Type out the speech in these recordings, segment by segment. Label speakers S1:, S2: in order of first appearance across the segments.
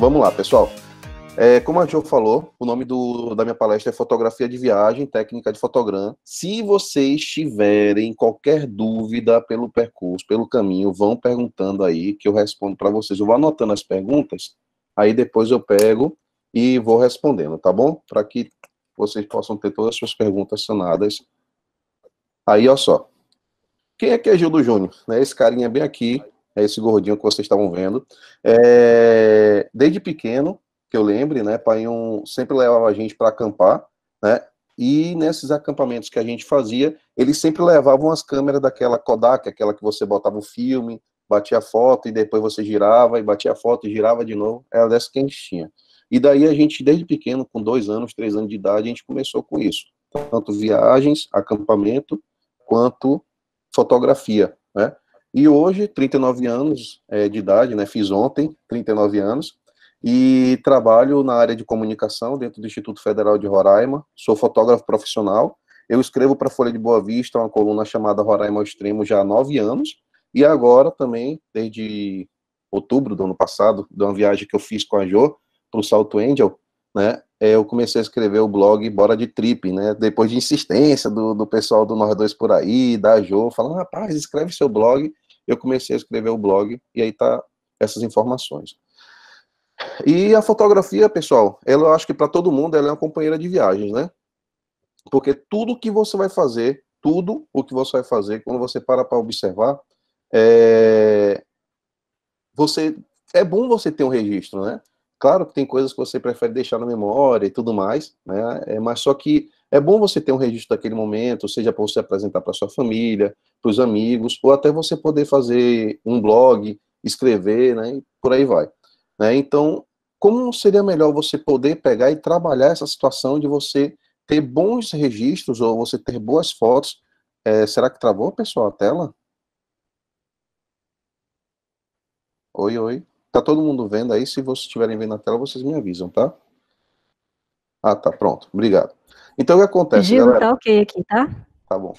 S1: Vamos lá, pessoal. É, como a Jo falou, o nome do, da minha palestra é Fotografia de Viagem, Técnica de Fotogram. Se vocês tiverem qualquer dúvida pelo percurso, pelo caminho, vão perguntando aí que eu respondo para vocês. Eu vou anotando as perguntas, aí depois eu pego e vou respondendo, tá bom? Para que vocês possam ter todas as suas perguntas sanadas. Aí, olha só. Quem é que é Gildo Júnior? Né? Esse carinha é bem aqui é esse gordinho que vocês estavam vendo. É, desde pequeno, que eu lembre, né, pai um, sempre levava a gente para acampar, né, e nesses acampamentos que a gente fazia, eles sempre levavam as câmeras daquela Kodak, aquela que você botava o filme, batia a foto e depois você girava e batia a foto e girava de novo, era dessa que a gente tinha. E daí a gente, desde pequeno, com dois anos, três anos de idade, a gente começou com isso. Tanto viagens, acampamento, quanto fotografia, né? E hoje, 39 anos é, de idade, né? Fiz ontem, 39 anos, e trabalho na área de comunicação dentro do Instituto Federal de Roraima. Sou fotógrafo profissional. Eu escrevo para a Folha de Boa Vista uma coluna chamada Roraima ao Extremo já há nove anos. E agora também, desde outubro do ano passado, de uma viagem que eu fiz com a Jo para o Salto Angel, né? é, eu comecei a escrever o blog Bora de Trip, né? Depois de insistência do, do pessoal do Nós Dois por aí, da Jo, falando, rapaz, escreve seu blog. Eu comecei a escrever o blog e aí tá essas informações. E a fotografia, pessoal, ela eu acho que para todo mundo ela é uma companheira de viagens, né? Porque tudo que você vai fazer, tudo o que você vai fazer, quando você para para observar, é... você é bom você ter um registro, né? Claro que tem coisas que você prefere deixar na memória e tudo mais, né? É, mas só que é bom você ter um registro daquele momento, seja para você apresentar para sua família, para os amigos, ou até você poder fazer um blog, escrever, né? E por aí vai. Né? Então, como seria melhor você poder pegar e trabalhar essa situação de você ter bons registros ou você ter boas fotos? É, será que travou, pessoal, a tela? Oi, oi. Tá todo mundo vendo aí? Se vocês estiverem vendo na tela, vocês me avisam, tá? Ah, tá, pronto. Obrigado. Então, o que acontece, Gil, galera? tá
S2: ok aqui, tá?
S1: Tá bom.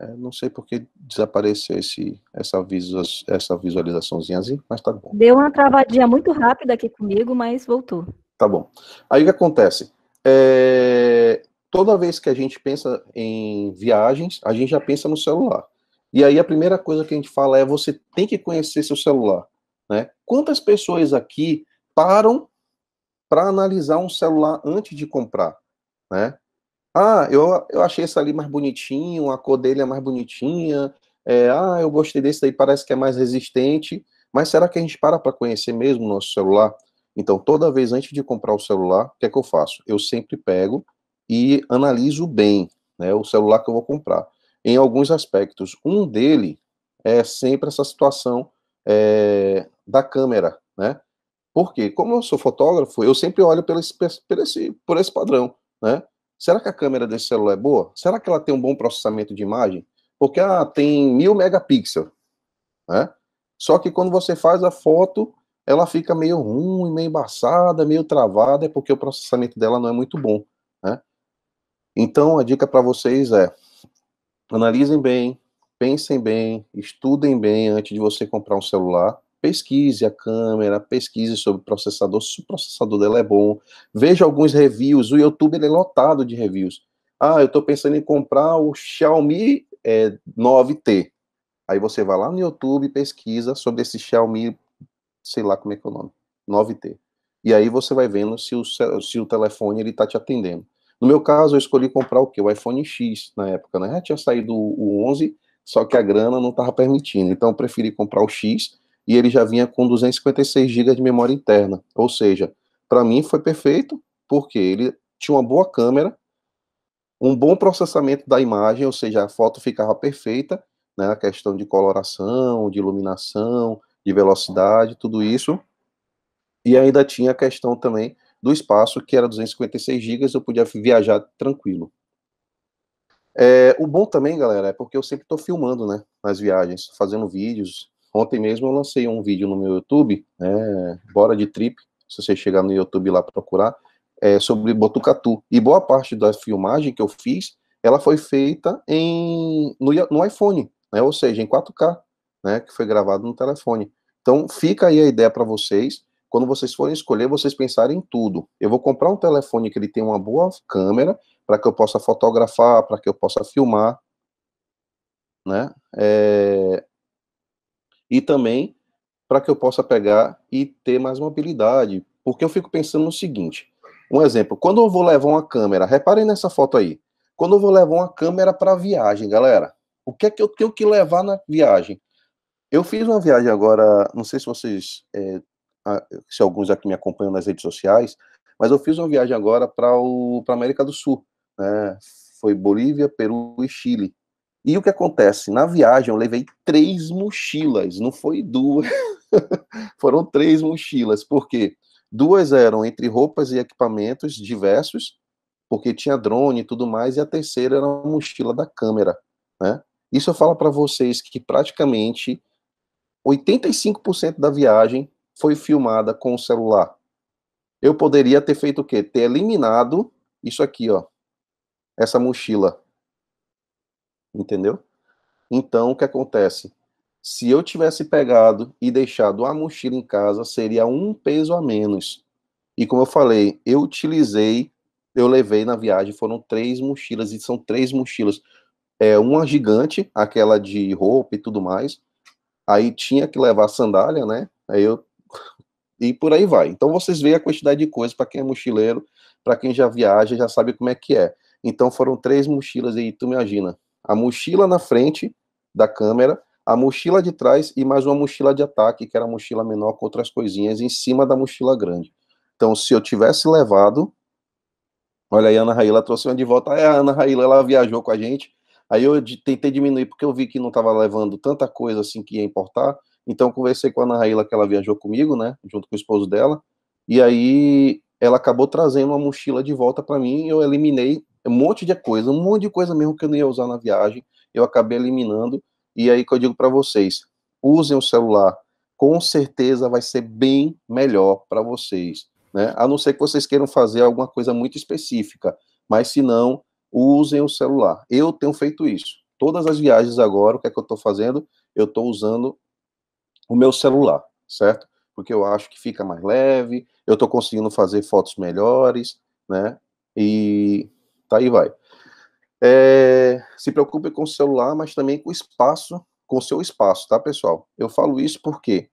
S1: É, não sei porque desapareceu esse, essa, visual, essa visualizaçãozinha, assim, mas tá bom.
S2: Deu uma travadinha muito rápida aqui comigo, mas voltou.
S1: Tá bom. Aí o que acontece? É, toda vez que a gente pensa em viagens, a gente já pensa no celular. E aí a primeira coisa que a gente fala é você tem que conhecer seu celular. Quantas pessoas aqui param para analisar um celular antes de comprar, né? Ah, eu, eu achei esse ali mais bonitinho, a cor dele é mais bonitinha, é, ah, eu gostei desse aí, parece que é mais resistente, mas será que a gente para para conhecer mesmo o nosso celular? Então, toda vez antes de comprar o celular, o que é que eu faço? Eu sempre pego e analiso bem né, o celular que eu vou comprar, em alguns aspectos. Um dele é sempre essa situação é, da câmera, né? Porque, como eu sou fotógrafo, eu sempre olho pelo esse, por, esse, por esse padrão, né? Será que a câmera desse celular é boa? Será que ela tem um bom processamento de imagem? Porque ela ah, tem mil megapixels, né? Só que quando você faz a foto, ela fica meio ruim, meio embaçada, meio travada, é porque o processamento dela não é muito bom, né? Então, a dica para vocês é analisem bem, pensem bem, estudem bem antes de você comprar um celular. Pesquise a câmera, pesquise sobre o processador, se o processador dela é bom. Veja alguns reviews, o YouTube ele é lotado de reviews. Ah, eu estou pensando em comprar o Xiaomi é, 9T. Aí você vai lá no YouTube, pesquisa sobre esse Xiaomi, sei lá como é que é o nome, 9T. E aí você vai vendo se o, se o telefone ele está te atendendo. No meu caso, eu escolhi comprar o que? O iPhone X na época, né? Já tinha saído o 11 só que a grana não estava permitindo. Então eu preferi comprar o X e ele já vinha com 256 GB de memória interna. Ou seja, para mim foi perfeito, porque ele tinha uma boa câmera, um bom processamento da imagem, ou seja, a foto ficava perfeita, né, a questão de coloração, de iluminação, de velocidade, tudo isso. E ainda tinha a questão também do espaço, que era 256 GB, eu podia viajar tranquilo. É, o bom também, galera, é porque eu sempre estou filmando, né? Nas viagens, fazendo vídeos. Ontem mesmo eu lancei um vídeo no meu YouTube, né, Bora de Trip, se você chegar no YouTube lá procurar, é, sobre Botucatu. E boa parte da filmagem que eu fiz, ela foi feita em, no, no iPhone, né? Ou seja, em 4K, né? Que foi gravado no telefone. Então fica aí a ideia para vocês. Quando vocês forem escolher, vocês pensarem em tudo. Eu vou comprar um telefone que ele tem uma boa câmera para que eu possa fotografar, para que eu possa filmar, né? É... E também para que eu possa pegar e ter mais mobilidade, porque eu fico pensando no seguinte: um exemplo, quando eu vou levar uma câmera, reparem nessa foto aí. Quando eu vou levar uma câmera para viagem, galera, o que é que eu tenho que levar na viagem? Eu fiz uma viagem agora, não sei se vocês, é, se alguns aqui me acompanham nas redes sociais, mas eu fiz uma viagem agora para a América do Sul né? Foi Bolívia, Peru e Chile. E o que acontece? Na viagem eu levei três mochilas, não foi duas. Foram três mochilas, porque duas eram entre roupas e equipamentos diversos, porque tinha drone e tudo mais, e a terceira era a mochila da câmera, né? Isso eu falo para vocês que praticamente 85% da viagem foi filmada com o celular. Eu poderia ter feito o quê? Ter eliminado isso aqui, ó essa mochila. Entendeu? Então, o que acontece? Se eu tivesse pegado e deixado a mochila em casa, seria um peso a menos. E como eu falei, eu utilizei, eu levei na viagem, foram três mochilas, e são três mochilas. É, uma gigante, aquela de roupa e tudo mais. Aí tinha que levar sandália, né? Aí eu. E por aí vai. Então vocês veem a quantidade de coisas para quem é mochileiro, para quem já viaja, já sabe como é que é. Então foram três mochilas aí, tu imagina. A mochila na frente da câmera, a mochila de trás e mais uma mochila de ataque, que era a mochila menor com outras coisinhas em cima da mochila grande. Então, se eu tivesse levado. Olha aí, a Ana Raíla trouxe uma de volta. É, a Ana Raíla, ela viajou com a gente. Aí eu tentei diminuir, porque eu vi que não estava levando tanta coisa assim que ia importar. Então, conversei com a Ana Raíla, que ela viajou comigo, né? Junto com o esposo dela. E aí, ela acabou trazendo uma mochila de volta para mim. E eu eliminei um monte de coisa, um monte de coisa mesmo que eu não ia usar na viagem, eu acabei eliminando. E aí que eu digo para vocês, usem o celular, com certeza vai ser bem melhor para vocês, né? A não ser que vocês queiram fazer alguma coisa muito específica, mas se não, usem o celular. Eu tenho feito isso. Todas as viagens agora, o que é que eu estou fazendo? Eu estou usando o meu celular, certo? Porque eu acho que fica mais leve, eu estou conseguindo fazer fotos melhores, né? E Tá aí, vai. É, se preocupe com o celular, mas também com o espaço, com o seu espaço, tá, pessoal? Eu falo isso porque,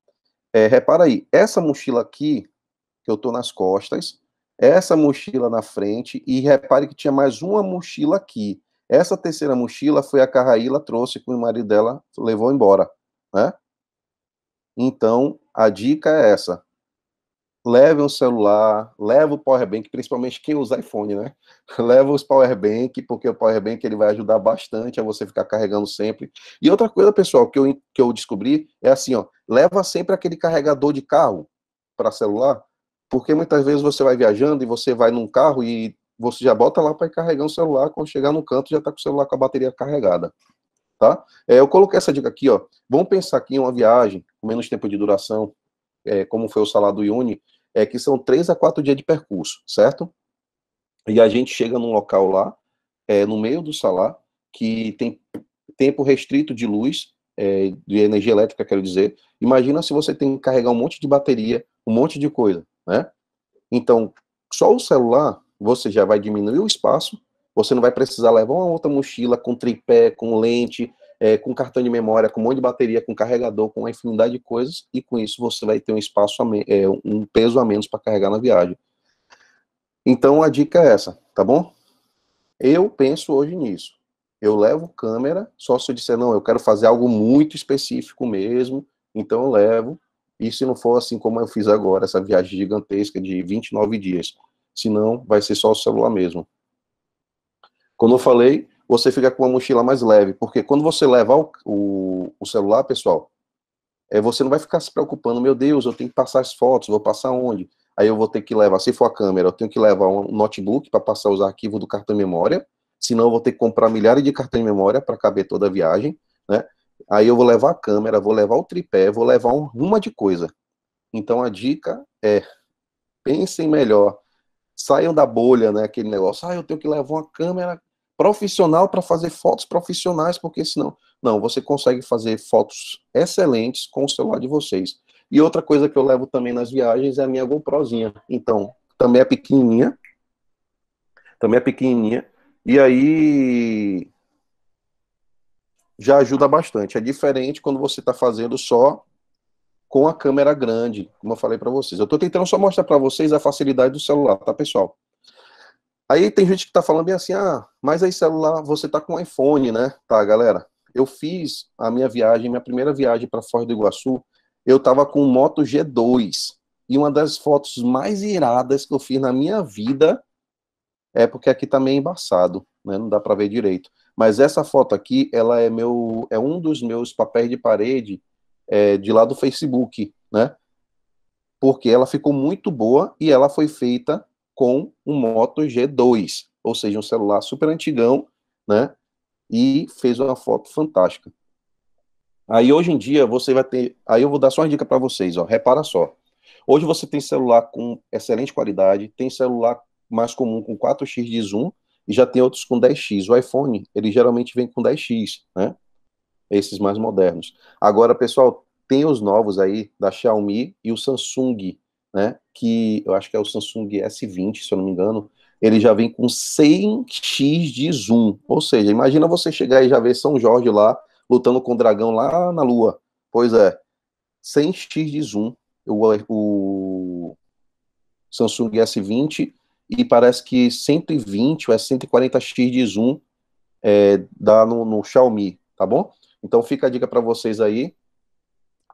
S1: é, repara aí, essa mochila aqui, que eu tô nas costas, essa mochila na frente, e repare que tinha mais uma mochila aqui. Essa terceira mochila foi a que a Raíla trouxe com o marido dela levou embora, né? Então, a dica é essa leve um celular, leve o powerbank, principalmente quem usa iPhone, né? Leva os powerbank, porque o powerbank ele vai ajudar bastante a você ficar carregando sempre. E outra coisa, pessoal, que eu, que eu descobri é assim, ó, leva sempre aquele carregador de carro para celular, porque muitas vezes você vai viajando e você vai num carro e você já bota lá para carregar um celular, quando chegar no canto já está com o celular com a bateria carregada. Tá? É, eu coloquei essa dica aqui, ó. Vamos pensar aqui em uma viagem com menos tempo de duração, é, como foi o salário do é que são três a quatro dias de percurso, certo? E a gente chega num local lá, é, no meio do salário que tem tempo restrito de luz, é, de energia elétrica, quero dizer. Imagina se você tem que carregar um monte de bateria, um monte de coisa, né? Então, só o celular, você já vai diminuir o espaço, você não vai precisar levar uma outra mochila com tripé, com lente, é, com cartão de memória, com um monte de bateria, com carregador, com uma infinidade de coisas, e com isso você vai ter um espaço, é, um peso a menos para carregar na viagem. Então a dica é essa, tá bom? Eu penso hoje nisso. Eu levo câmera, só se eu disser, não, eu quero fazer algo muito específico mesmo, então eu levo. E se não for assim como eu fiz agora, essa viagem gigantesca de 29 dias, senão vai ser só o celular mesmo. Como eu falei, você fica com uma mochila mais leve, porque quando você levar o, o, o celular, pessoal, é, você não vai ficar se preocupando, meu Deus, eu tenho que passar as fotos, vou passar onde? Aí eu vou ter que levar, se for a câmera, eu tenho que levar um notebook para passar os arquivos do cartão de memória, senão eu vou ter que comprar milhares de cartões de memória para caber toda a viagem, né? Aí eu vou levar a câmera, vou levar o tripé, vou levar um, uma de coisa. Então a dica é, pensem melhor, saiam da bolha, né, aquele negócio, ah, eu tenho que levar uma câmera, profissional para fazer fotos profissionais, porque senão. Não, você consegue fazer fotos excelentes com o celular de vocês. E outra coisa que eu levo também nas viagens é a minha GoProzinha. Então, também é pequenininha. Também é pequenininha. E aí. Já ajuda bastante. É diferente quando você está fazendo só com a câmera grande, como eu falei para vocês. Eu estou tentando só mostrar para vocês a facilidade do celular, tá, pessoal? Aí tem gente que tá falando bem assim, ah, mas aí celular, você tá com iPhone, né? Tá, galera, eu fiz a minha viagem, minha primeira viagem para Foz do Iguaçu, eu tava com Moto G2. E uma das fotos mais iradas que eu fiz na minha vida é porque aqui tá meio embaçado, né? Não dá para ver direito. Mas essa foto aqui, ela é meu, é um dos meus papéis de parede é, de lá do Facebook, né? Porque ela ficou muito boa e ela foi feita com um Moto G2, ou seja, um celular super antigão, né? E fez uma foto fantástica. Aí hoje em dia você vai ter, aí eu vou dar só uma dica para vocês, ó, repara só. Hoje você tem celular com excelente qualidade, tem celular mais comum com 4x de zoom e já tem outros com 10x. O iPhone, ele geralmente vem com 10x, né? Esses mais modernos. Agora, pessoal, tem os novos aí da Xiaomi e o Samsung, né? que eu acho que é o Samsung S20, se eu não me engano, ele já vem com 100x de zoom. Ou seja, imagina você chegar e já ver São Jorge lá lutando com o dragão lá na lua. Pois é, 100x de zoom o, o Samsung S20 e parece que 120 ou é 140x de zoom é, dá no, no Xiaomi, tá bom? Então fica a dica para vocês aí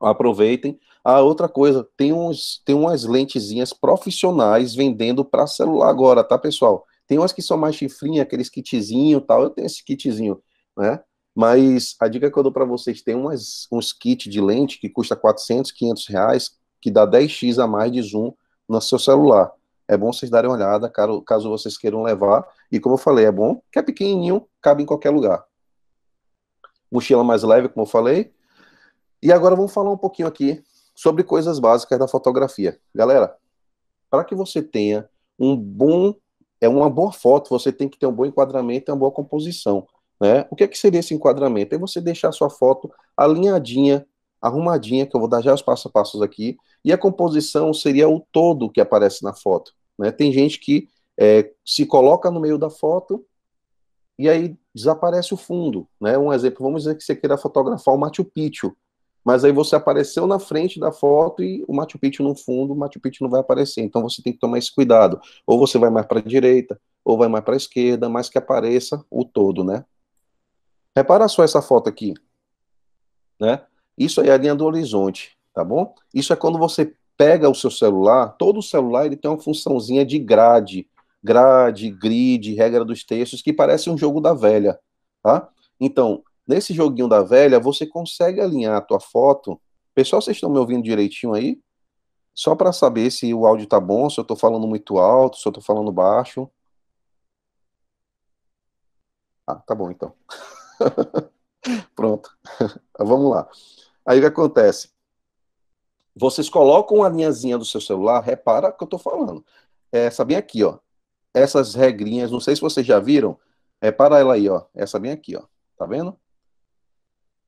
S1: aproveitem. A ah, outra coisa, tem, uns, tem umas lentezinhas profissionais vendendo para celular agora, tá, pessoal? Tem umas que são mais chifrinha, aqueles kitzinho tal. Eu tenho esse kitzinho, né? Mas a dica que eu dou para vocês, tem umas, uns kit de lente que custa 400, 500 reais, que dá 10x a mais de zoom no seu celular. É bom vocês darem uma olhada, caso vocês queiram levar. E como eu falei, é bom que é pequenininho, cabe em qualquer lugar. Mochila mais leve, como eu falei, e agora vamos falar um pouquinho aqui sobre coisas básicas da fotografia. Galera, para que você tenha um bom, é uma boa foto, você tem que ter um bom enquadramento e uma boa composição. Né? O que, é que seria esse enquadramento? É você deixar a sua foto alinhadinha, arrumadinha, que eu vou dar já os passo a passos aqui, e a composição seria o todo que aparece na foto. Né? Tem gente que é, se coloca no meio da foto e aí desaparece o fundo. Né? Um exemplo, vamos dizer que você queira fotografar o Machu Picchu mas aí você apareceu na frente da foto e o Machu Picchu no fundo, o Machu Picchu não vai aparecer. Então você tem que tomar esse cuidado. Ou você vai mais para a direita, ou vai mais para a esquerda, mas que apareça o todo, né? Repara só essa foto aqui, né? Isso aí é a linha do horizonte, tá bom? Isso é quando você pega o seu celular, todo celular ele tem uma funçãozinha de grade, grade, grid, regra dos textos, que parece um jogo da velha, tá? Então, Nesse joguinho da velha, você consegue alinhar a tua foto. Pessoal, vocês estão me ouvindo direitinho aí? Só para saber se o áudio tá bom, se eu tô falando muito alto, se eu tô falando baixo. Ah, tá bom então. Pronto. Vamos lá. Aí o que acontece? Vocês colocam a linhazinha do seu celular, repara que eu tô falando. É, essa bem aqui, ó. Essas regrinhas, não sei se vocês já viram, repara ela aí, ó. Essa bem aqui, ó. Tá vendo?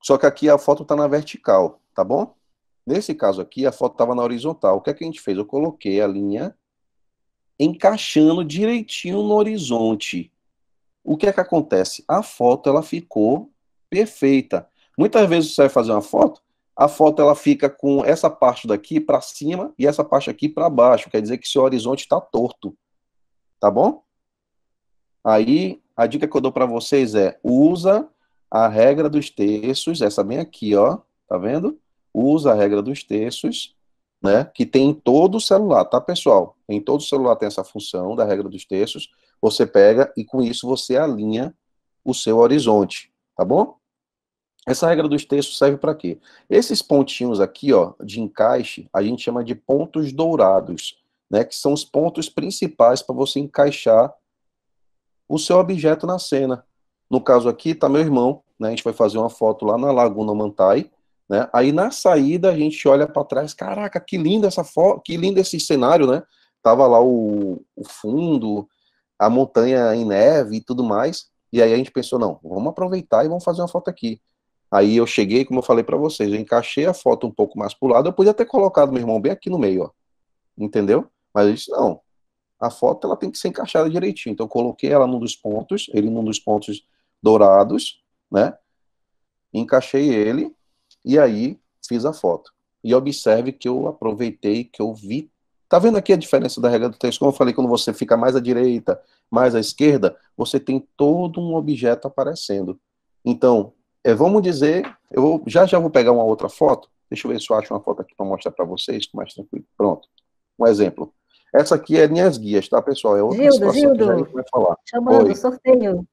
S1: Só que aqui a foto está na vertical, tá bom? Nesse caso aqui, a foto estava na horizontal. O que, é que a gente fez? Eu coloquei a linha encaixando direitinho no horizonte. O que é que acontece? A foto ela ficou perfeita. Muitas vezes você vai fazer uma foto, a foto ela fica com essa parte daqui para cima e essa parte aqui para baixo. Quer dizer que seu horizonte está torto. Tá bom? Aí, a dica que eu dou para vocês é usa a regra dos terços, essa bem aqui, ó, tá vendo? Usa a regra dos terços, né, que tem em todo o celular, tá, pessoal? Em todo o celular tem essa função da regra dos terços. Você pega e com isso você alinha o seu horizonte, tá bom? Essa regra dos terços serve para quê? Esses pontinhos aqui, ó, de encaixe, a gente chama de pontos dourados, né, que são os pontos principais para você encaixar o seu objeto na cena. No caso aqui está meu irmão, né? A gente vai fazer uma foto lá na Laguna Mantai, né? Aí na saída a gente olha para trás, caraca, que linda essa foto, que lindo esse cenário, né? Tava lá o, o fundo, a montanha em neve e tudo mais. E aí a gente pensou, não, vamos aproveitar e vamos fazer uma foto aqui. Aí eu cheguei, como eu falei para vocês, eu encaixei a foto um pouco mais pro lado, eu podia ter colocado meu irmão bem aqui no meio, ó. Entendeu? Mas eu disse, não, a foto ela tem que ser encaixada direitinho. Então eu coloquei ela num dos pontos, ele num dos pontos dourados, né? Encaixei ele e aí fiz a foto. E observe que eu aproveitei, que eu vi. Tá vendo aqui a diferença da regra do texto? Como eu falei, quando você fica mais à direita, mais à esquerda, você tem todo um objeto aparecendo. Então, é, vamos dizer, eu vou, já já vou pegar uma outra foto. Deixa eu ver se eu acho uma foto aqui para mostrar para vocês, com mais tranquilo. Pronto. Um exemplo. Essa aqui é minhas guias, tá, pessoal? É outra Gildo, Gildo, que a gente vai falar. Chamando, Oi.
S2: sorteio.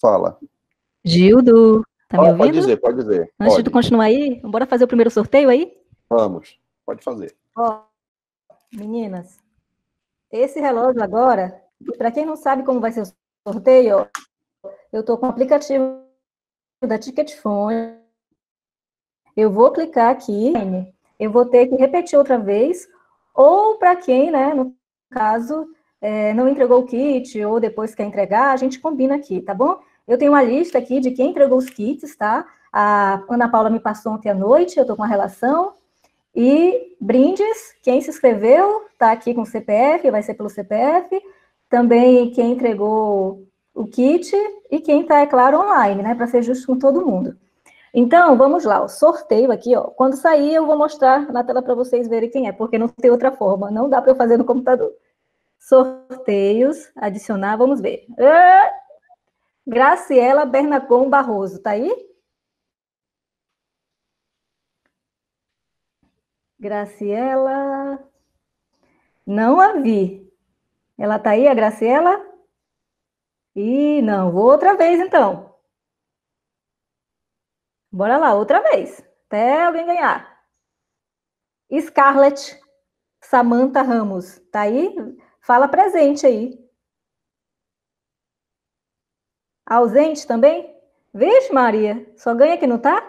S1: Fala. Gildo, tá ah, pode, me ouvindo? Pode dizer, pode dizer. Antes pode. de
S2: continuar aí, bora fazer o primeiro sorteio aí?
S1: Vamos, pode fazer.
S2: Ó, meninas, esse relógio agora, para quem não sabe como vai ser o sorteio, eu tô com o aplicativo da Ticketfone. Eu vou clicar aqui, eu vou ter que repetir outra vez, ou para quem, né, no caso, é, não entregou o kit ou depois quer entregar, a gente combina aqui, tá bom? Eu tenho uma lista aqui de quem entregou os kits, tá? A Ana Paula me passou ontem à noite, eu estou com a relação. E brindes, quem se inscreveu, está aqui com o CPF, vai ser pelo CPF. Também quem entregou o kit e quem está, é claro, online, né? Para ser justo com todo mundo. Então, vamos lá, o sorteio aqui, ó. Quando sair, eu vou mostrar na tela para vocês verem quem é, porque não tem outra forma, não dá para eu fazer no computador. Sorteios, adicionar, vamos ver. Ah! Graciela Bernacom Barroso, tá aí? Graciela, não a vi. Ela tá aí, a Graciela? E não, vou outra vez então. Bora lá, outra vez, até alguém ganhar. Scarlett Samantha Ramos, tá aí? Fala presente aí. Ausente também? Vixe, Maria, só ganha que não tá?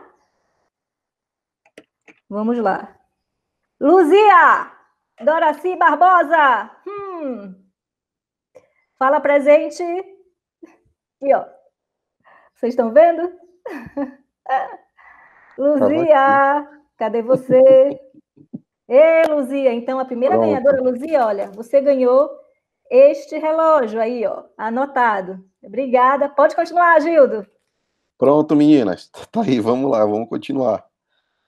S2: Vamos lá. Luzia! Doraci Barbosa! Hum. Fala presente! E ó, vocês estão vendo? Luzia, cadê você? Ei, Luzia, então a primeira Pronto. ganhadora, Luzia, olha, você ganhou este relógio aí, ó, anotado. Obrigada. Pode continuar, Gildo.
S1: Pronto, meninas. Tá aí, vamos lá, vamos continuar.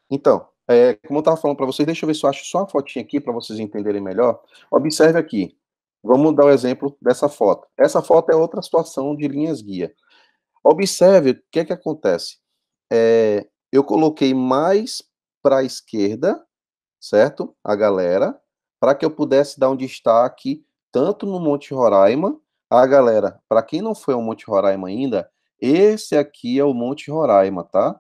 S1: Então, é, como eu estava falando para vocês, deixa eu ver se eu acho só uma fotinha aqui para vocês entenderem melhor. Observe aqui. Vamos dar o um exemplo dessa foto. Essa foto é outra situação de linhas guia. Observe o que é que acontece. É, eu coloquei mais para a esquerda, certo? A galera, para que eu pudesse dar um destaque tanto no Monte Roraima ah, galera, para quem não foi ao Monte Roraima ainda, esse aqui é o Monte Roraima, tá?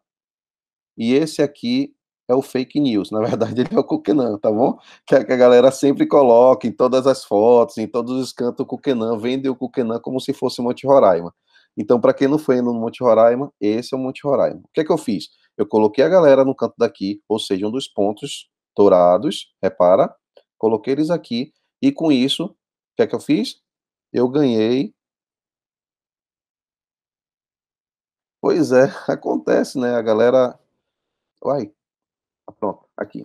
S1: E esse aqui é o fake news. Na verdade, ele é o Coquenã, tá bom? É que a, galera sempre coloca em todas as fotos, em todos os cantos, o Coquenã, vende o Coquenã como se fosse Monte Roraima. Então, para quem não foi no Monte Roraima, esse é o Monte Roraima. O que é que eu fiz? Eu coloquei a galera no canto daqui, ou seja, um dos pontos dourados, repara, coloquei eles aqui, e com isso, o que é que eu fiz? eu ganhei. Pois é, acontece, né? A galera. Vai. Pronto, aqui.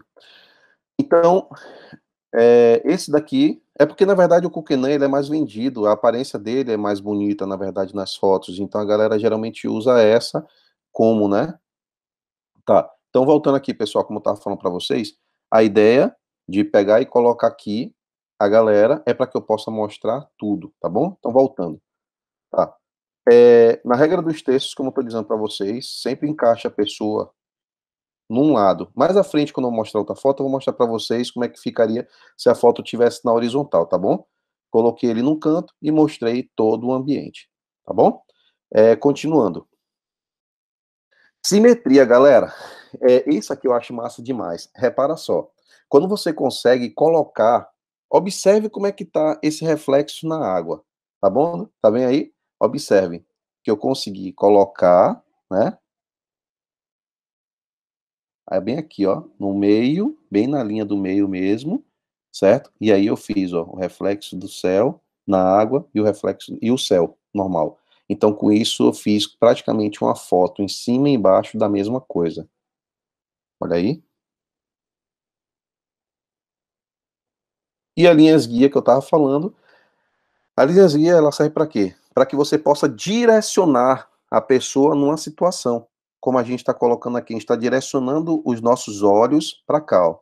S1: Então, é, esse daqui é porque, na verdade, o Kukenan, ele é mais vendido, a aparência dele é mais bonita, na verdade, nas fotos. Então, a galera geralmente usa essa como, né? Tá. Então, voltando aqui, pessoal, como eu estava falando para vocês, a ideia de pegar e colocar aqui a galera é para que eu possa mostrar tudo, tá bom? Então, voltando. Tá. É, na regra dos textos, como eu estou dizendo para vocês, sempre encaixa a pessoa num lado. Mais à frente, quando eu mostrar outra foto, eu vou mostrar para vocês como é que ficaria se a foto tivesse na horizontal, tá bom? Coloquei ele num canto e mostrei todo o ambiente, tá bom? É, continuando. Simetria, galera. É, isso aqui eu acho massa demais. Repara só. Quando você consegue colocar Observe como é que está esse reflexo na água, tá bom? Tá bem aí? Observe que eu consegui colocar, né? Aí bem aqui, ó, no meio, bem na linha do meio mesmo, certo? E aí eu fiz, ó, o reflexo do céu na água e o reflexo e o céu normal. Então, com isso, eu fiz praticamente uma foto em cima e embaixo da mesma coisa. Olha aí. E a linhas guia que eu estava falando, a linhas guia ela serve para quê? Para que você possa direcionar a pessoa numa situação, como a gente está colocando aqui, a gente está direcionando os nossos olhos para cá, ó.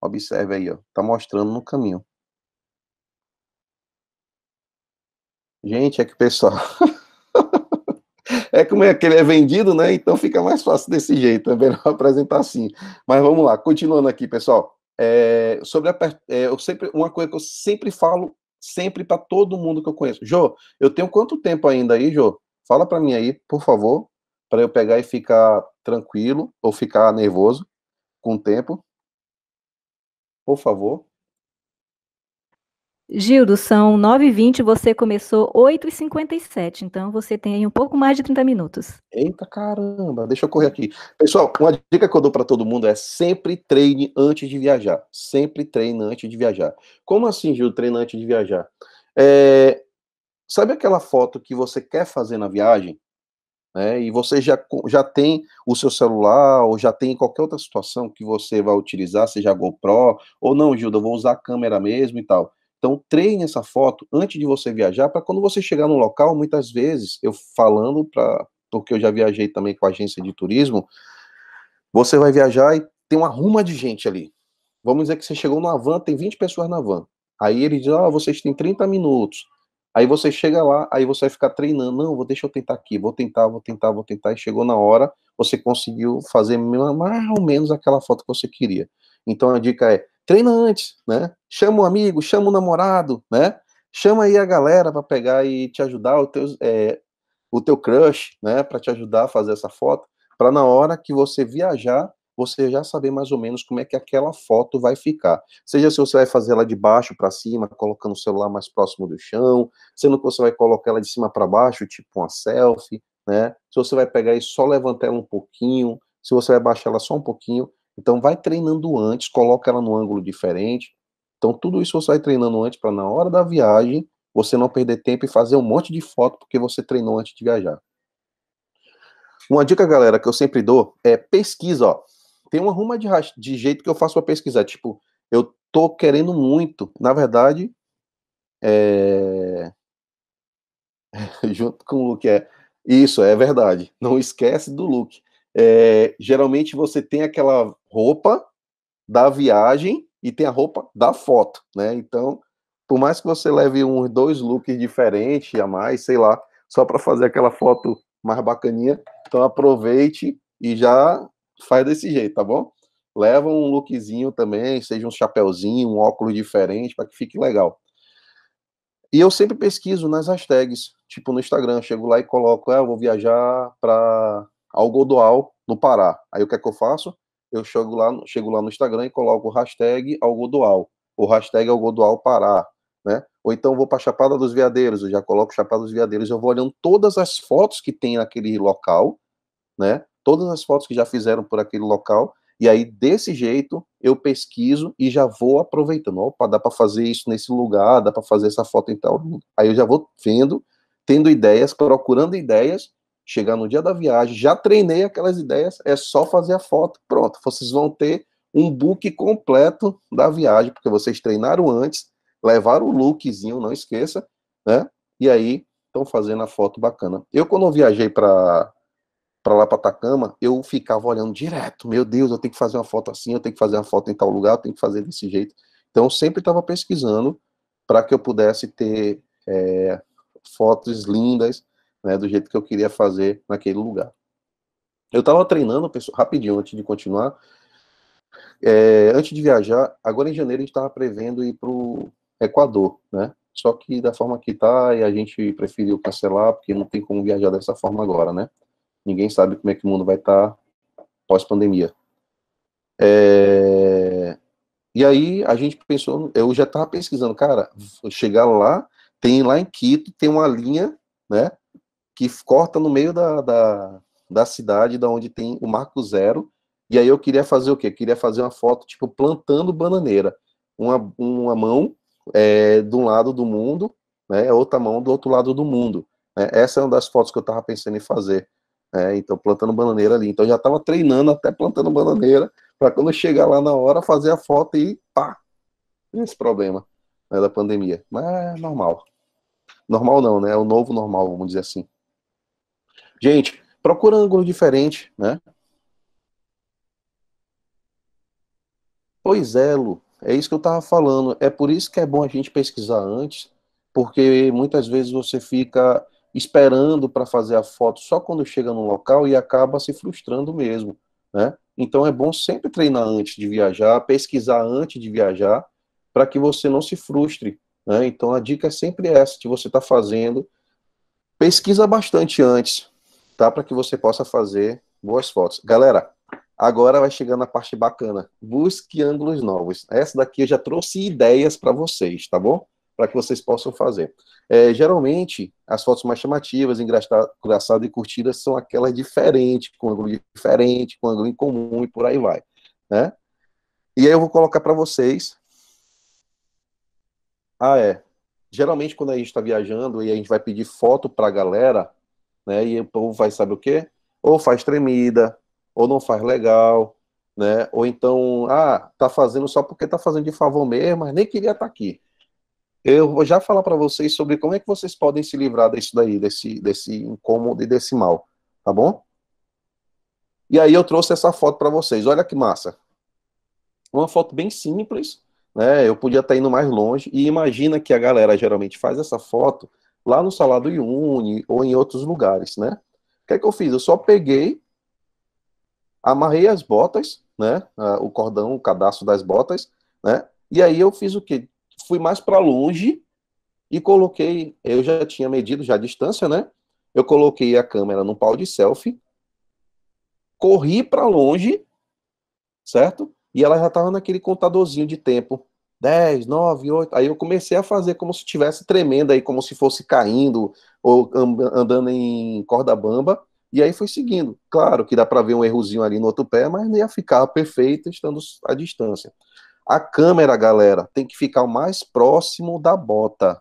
S1: Observe aí, ó, tá mostrando no caminho. Gente, é que o pessoal é como é que ele é vendido, né? Então fica mais fácil desse jeito, é melhor apresentar assim. Mas vamos lá, continuando aqui, pessoal. É, sobre a, é, eu sempre, uma coisa que eu sempre falo, sempre para todo mundo que eu conheço. Jô, eu tenho quanto tempo ainda aí, Jô? Fala para mim aí, por favor, para eu pegar e ficar tranquilo ou ficar nervoso com o tempo. Por favor.
S2: Gildo, são 9h20, você começou 8h57, então você tem um pouco mais de 30 minutos.
S1: Eita caramba, deixa eu correr aqui. Pessoal, uma dica que eu dou para todo mundo é sempre treine antes de viajar. Sempre treine antes de viajar. Como assim, Gildo, Treine antes de viajar? É, sabe aquela foto que você quer fazer na viagem? Né, e você já, já tem o seu celular, ou já tem qualquer outra situação que você vai utilizar, seja a GoPro, ou não, Gildo, eu vou usar a câmera mesmo e tal. Então, treine essa foto antes de você viajar, para quando você chegar no local, muitas vezes, eu falando, pra, porque eu já viajei também com agência de turismo, você vai viajar e tem uma ruma de gente ali. Vamos dizer que você chegou numa van, tem 20 pessoas na van. Aí ele diz, ah, vocês têm 30 minutos. Aí você chega lá, aí você vai ficar treinando. Não, vou deixa eu tentar aqui, vou tentar, vou tentar, vou tentar. E chegou na hora, você conseguiu fazer mais ou menos aquela foto que você queria. Então a dica é treina antes, né? Chama o um amigo, chama o um namorado, né? Chama aí a galera para pegar e te ajudar, o teu, é, o teu crush, né? Para te ajudar a fazer essa foto, para na hora que você viajar, você já saber mais ou menos como é que aquela foto vai ficar. Seja se você vai fazer ela de baixo para cima, colocando o celular mais próximo do chão, sendo que você vai colocar ela de cima para baixo, tipo uma selfie, né? Se você vai pegar e só levantar ela um pouquinho, se você vai baixar ela só um pouquinho, então vai treinando antes, coloca ela num ângulo diferente. Então tudo isso você vai treinando antes para na hora da viagem você não perder tempo e fazer um monte de foto porque você treinou antes de viajar. Uma dica, galera, que eu sempre dou é pesquisa, ó. Tem uma ruma de, de jeito que eu faço para pesquisar. Tipo, eu tô querendo muito. Na verdade, é... junto com o look é. Isso, é verdade. Não esquece do look é, geralmente você tem aquela roupa da viagem e tem a roupa da foto, né? Então, por mais que você leve um, dois looks diferentes a mais, sei lá, só para fazer aquela foto mais bacaninha, então aproveite e já faz desse jeito, tá bom? Leva um lookzinho também, seja um chapéuzinho, um óculos diferente, para que fique legal. E eu sempre pesquiso nas hashtags, tipo no Instagram, chego lá e coloco, ah, eu vou viajar para ao no Pará. Aí o que é que eu faço? Eu chego lá, chego lá no Instagram e coloco o hashtag ao O ou hashtag ao Pará, né? Ou então vou para a Chapada dos Veadeiros, eu já coloco Chapada dos Veadeiros, eu vou olhando todas as fotos que tem naquele local, né? Todas as fotos que já fizeram por aquele local, e aí desse jeito eu pesquiso e já vou aproveitando. Opa, dá para fazer isso nesse lugar, dá para fazer essa foto em tal. Aí eu já vou vendo, tendo ideias, procurando ideias chegar no dia da viagem, já treinei aquelas ideias, é só fazer a foto, pronto. Vocês vão ter um book completo da viagem, porque vocês treinaram antes, levaram o lookzinho, não esqueça, né? E aí estão fazendo a foto bacana. Eu, quando eu viajei para para lá para Atacama, eu ficava olhando direto, meu Deus, eu tenho que fazer uma foto assim, eu tenho que fazer uma foto em tal lugar, eu tenho que fazer desse jeito. Então, eu sempre estava pesquisando para que eu pudesse ter é, fotos lindas, né, do jeito que eu queria fazer naquele lugar. Eu estava treinando, pessoal, rapidinho, antes de continuar. É, antes de viajar, agora em janeiro a gente estava prevendo ir para o Equador, né? Só que da forma que está, e a gente preferiu cancelar, porque não tem como viajar dessa forma agora, né? Ninguém sabe como é que o mundo vai estar tá pós-pandemia. É... E aí a gente pensou, eu já estava pesquisando, cara, chegar lá, tem lá em Quito, tem uma linha, né? que corta no meio da, da, da cidade, da onde tem o Marco Zero. E aí eu queria fazer o quê? Eu queria fazer uma foto, tipo, plantando bananeira. Uma, uma mão é, de um lado do mundo, né? Outra mão do outro lado do mundo. Né? Essa é uma das fotos que eu estava pensando em fazer. Né? então, plantando bananeira ali. Então, já estava treinando até plantando bananeira, para quando chegar lá na hora, fazer a foto e pá! Esse problema né, da pandemia. Mas é normal. Normal não, né? É o novo normal, vamos dizer assim. Gente, procura ângulo diferente, né? Pois é, Lu, é isso que eu estava falando. É por isso que é bom a gente pesquisar antes, porque muitas vezes você fica esperando para fazer a foto só quando chega no local e acaba se frustrando mesmo, né? Então é bom sempre treinar antes de viajar, pesquisar antes de viajar, para que você não se frustre, né? Então a dica é sempre essa, que você está fazendo, pesquisa bastante antes, tá? Para que você possa fazer boas fotos. Galera, agora vai chegando a parte bacana. Busque ângulos novos. Essa daqui eu já trouxe ideias para vocês, tá bom? Para que vocês possam fazer. É, geralmente, as fotos mais chamativas, engraçadas e curtidas são aquelas diferentes, com ângulo diferente, com ângulo incomum e por aí vai, né? E aí eu vou colocar para vocês. Ah, é. Geralmente, quando a gente está viajando e a gente vai pedir foto para a galera, né? E o povo vai sabe o quê? Ou faz tremida, ou não faz legal, né? Ou então, ah, tá fazendo só porque tá fazendo de favor mesmo, mas nem queria estar tá aqui. Eu vou já falar para vocês sobre como é que vocês podem se livrar disso daí, desse, desse incômodo e desse mal, tá bom? E aí eu trouxe essa foto para vocês. Olha que massa. Uma foto bem simples, né? Eu podia estar tá indo mais longe e imagina que a galera geralmente faz essa foto lá no Salado Iune uhum. ou em outros lugares, né? O que é que eu fiz? Eu só peguei, amarrei as botas, né? Ah, o cordão, o cadastro das botas, né? E aí eu fiz o quê? Fui mais para longe e coloquei, eu já tinha medido já a distância, né? Eu coloquei a câmera num pau de selfie, corri para longe, certo? E ela já estava naquele contadorzinho de tempo 10, 9, 8. Aí eu comecei a fazer como se estivesse tremendo aí, como se fosse caindo ou andando em corda bamba. E aí foi seguindo. Claro que dá para ver um errozinho ali no outro pé, mas não ia ficar perfeito estando à distância. A câmera, galera, tem que ficar o mais próximo da bota.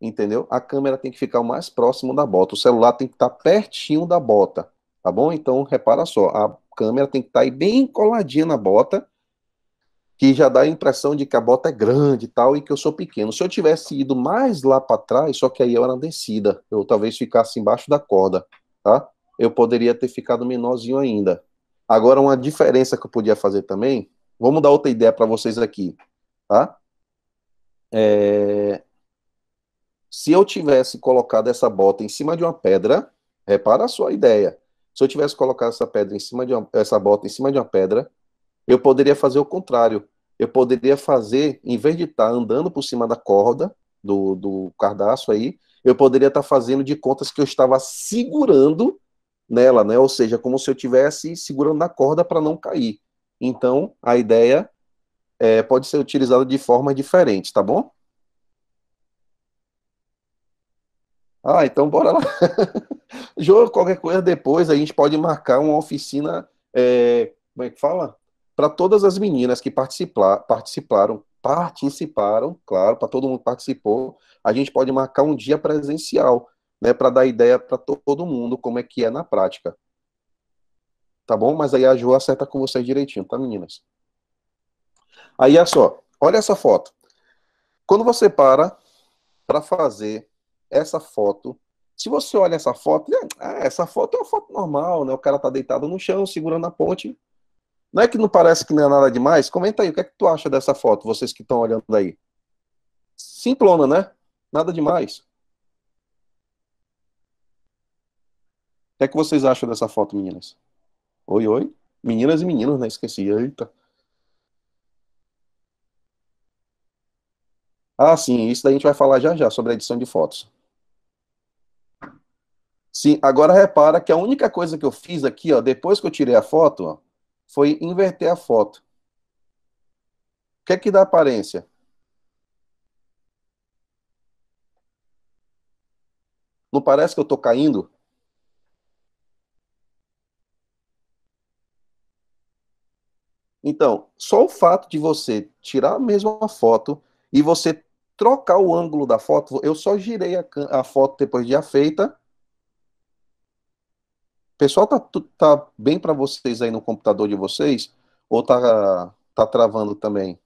S1: Entendeu? A câmera tem que ficar o mais próximo da bota. O celular tem que estar tá pertinho da bota. Tá bom? Então, repara só. A câmera tem que estar tá aí bem coladinha na bota, que já dá a impressão de que a bota é grande e tal, e que eu sou pequeno. Se eu tivesse ido mais lá para trás, só que aí eu era descida, eu talvez ficasse embaixo da corda, tá? Eu poderia ter ficado menorzinho ainda. Agora, uma diferença que eu podia fazer também, vamos dar outra ideia para vocês aqui, tá? É... Se eu tivesse colocado essa bota em cima de uma pedra, repara a sua ideia, se eu tivesse colocado essa pedra em cima de uma, essa bota em cima de uma pedra, eu poderia fazer o contrário. Eu poderia fazer, em vez de estar tá andando por cima da corda do, do cardaço aí, eu poderia estar tá fazendo de contas que eu estava segurando nela, né? Ou seja, como se eu tivesse segurando na corda para não cair. Então, a ideia é, pode ser utilizada de forma diferente, tá bom? Ah, então bora lá. Jô, qualquer coisa depois a gente pode marcar uma oficina, é, como é que fala? Para todas as meninas que participar, participaram, participaram, claro, para todo mundo que participou, a gente pode marcar um dia presencial, né, para dar ideia para todo mundo como é que é na prática. Tá bom? Mas aí a João acerta com vocês direitinho, tá, meninas? Aí é só, olha essa foto. Quando você para para fazer essa foto. Se você olha essa foto, né, ah, essa foto é uma foto normal, né? O cara tá deitado no chão, segurando a ponte. Não é que não parece que não é nada demais? Comenta aí, o que é que tu acha dessa foto, vocês que estão olhando aí? Simplona, né? Nada demais. O que é que vocês acham dessa foto, meninas? Oi, oi. Meninas e meninos, né? Esqueci. Eita. Ah, sim, isso daí a gente vai falar já já sobre a edição de fotos. Sim, agora repara que a única coisa que eu fiz aqui, ó, depois que eu tirei a foto, ó, foi inverter a foto. O que é que dá aparência? Não parece que eu estou caindo? Então, só o fato de você tirar a mesma foto e você trocar o ângulo da foto, eu só girei a, a foto depois de a feita pessoal tá, tá bem para vocês aí no computador de vocês? Ou tá, tá travando também?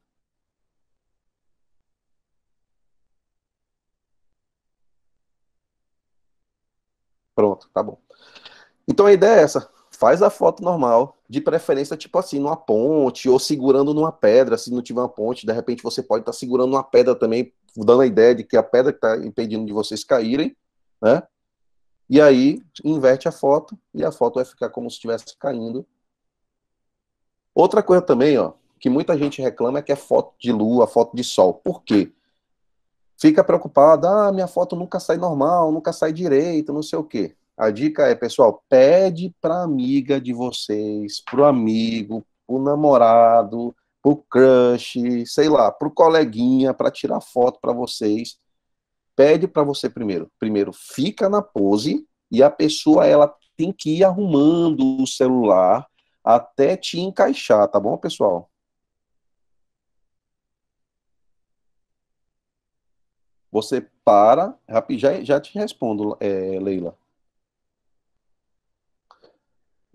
S1: Pronto, tá bom. Então a ideia é essa. Faz a foto normal, de preferência, tipo assim, numa ponte, ou segurando numa pedra, se não tiver uma ponte, de repente você pode estar tá segurando uma pedra também, dando a ideia de que a pedra que está impedindo de vocês caírem, né? E aí inverte a foto e a foto vai ficar como se estivesse caindo. Outra coisa também, ó, que muita gente reclama é que é foto de lua, foto de sol. Por quê? Fica preocupada, ah, minha foto nunca sai normal, nunca sai direito, não sei o quê. A dica é, pessoal, pede para amiga de vocês, pro amigo, pro namorado, pro crush, sei lá, pro coleguinha para tirar foto para vocês pede para você primeiro. Primeiro, fica na pose e a pessoa ela tem que ir arrumando o celular até te encaixar, tá bom, pessoal? Você para, já, já te respondo, é, Leila.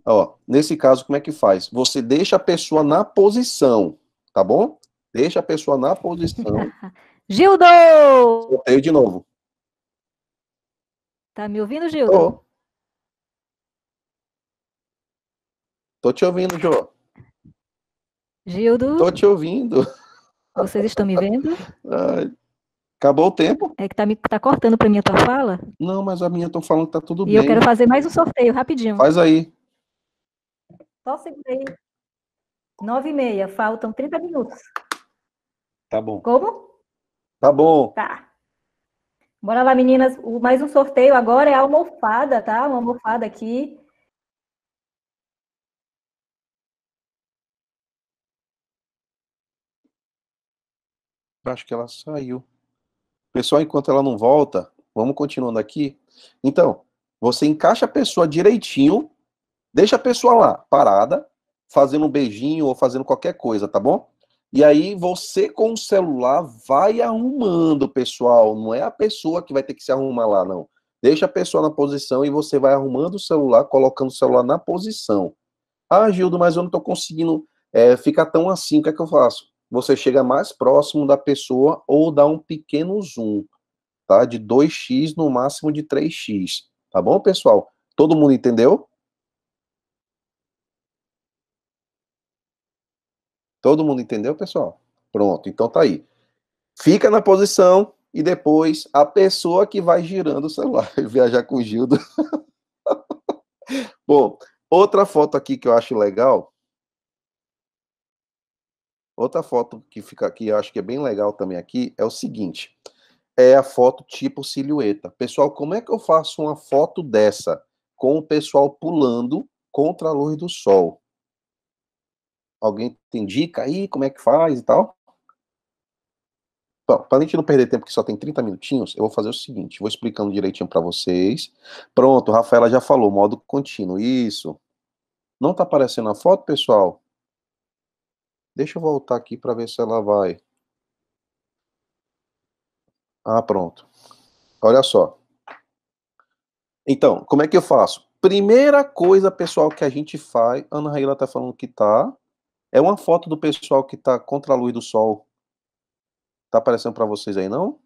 S1: Ó, nesse caso, como é que faz? Você deixa a pessoa na posição, tá bom? Deixa a pessoa na posição. Gildo! Sorteio de novo.
S2: Tá me ouvindo, Gildo? Tô.
S1: Tô te ouvindo, Jô. Gildo? Tô te ouvindo.
S2: Vocês estão me vendo?
S1: Ai, acabou o tempo.
S2: É que tá, me, tá cortando pra mim a tua fala?
S1: Não, mas a minha estão falando que tá tudo e bem. E eu quero fazer
S2: mais um sorteio, rapidinho. Faz aí. Só aí. Nove e meia, faltam 30 minutos. Tá bom. Como? Tá bom. Tá. Bora lá, meninas. Mais um sorteio agora é a almofada, tá? Uma almofada aqui.
S1: Acho que ela saiu. Pessoal, enquanto ela não volta, vamos continuando aqui. Então, você encaixa a pessoa direitinho, deixa a pessoa lá, parada, fazendo um beijinho ou fazendo qualquer coisa, tá bom? E aí você com o celular vai arrumando, pessoal. Não é a pessoa que vai ter que se arrumar lá, não. Deixa a pessoa na posição e você vai arrumando o celular, colocando o celular na posição. Ah, Gildo, mas eu não estou conseguindo é, ficar tão assim, o que é que eu faço? Você chega mais próximo da pessoa ou dá um pequeno zoom, tá? De 2x no máximo de 3x. Tá bom, pessoal? Todo mundo entendeu? Todo mundo entendeu, pessoal? Pronto, então tá aí. Fica na posição e depois a pessoa que vai girando o celular, viajar com o Gildo. Bom, outra foto aqui que eu acho legal. Outra foto que fica aqui, eu acho que é bem legal também aqui, é o seguinte. É a foto tipo silhueta. Pessoal, como é que eu faço uma foto dessa com o pessoal pulando contra a luz do sol? Alguém tem dica aí como é que faz e tal? Bom, para a gente não perder tempo, que só tem 30 minutinhos, eu vou fazer o seguinte, vou explicando direitinho para vocês. Pronto, Rafaela já falou, modo contínuo, isso. Não está aparecendo a foto, pessoal? Deixa eu voltar aqui para ver se ela vai. Ah, pronto. Olha só. Então, como é que eu faço? Primeira coisa, pessoal, que a gente faz. Ana Raíla tá falando que tá. É uma foto do pessoal que está contra a luz do sol. Tá aparecendo para vocês aí, não?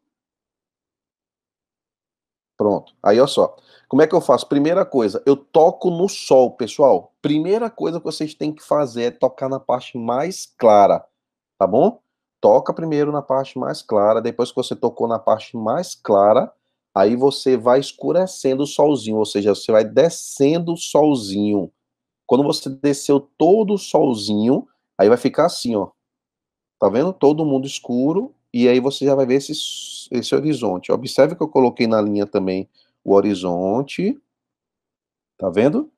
S1: Pronto. Aí, olha só. Como é que eu faço? Primeira coisa, eu toco no sol, pessoal. Primeira coisa que vocês têm que fazer é tocar na parte mais clara, tá bom? Toca primeiro na parte mais clara, depois que você tocou na parte mais clara, aí você vai escurecendo o solzinho, ou seja, você vai descendo o solzinho. Quando você desceu todo o solzinho, Aí vai ficar assim, ó. Tá vendo? Todo mundo escuro. E aí você já vai ver esse, esse horizonte. Observe que eu coloquei na linha também o horizonte. Tá vendo?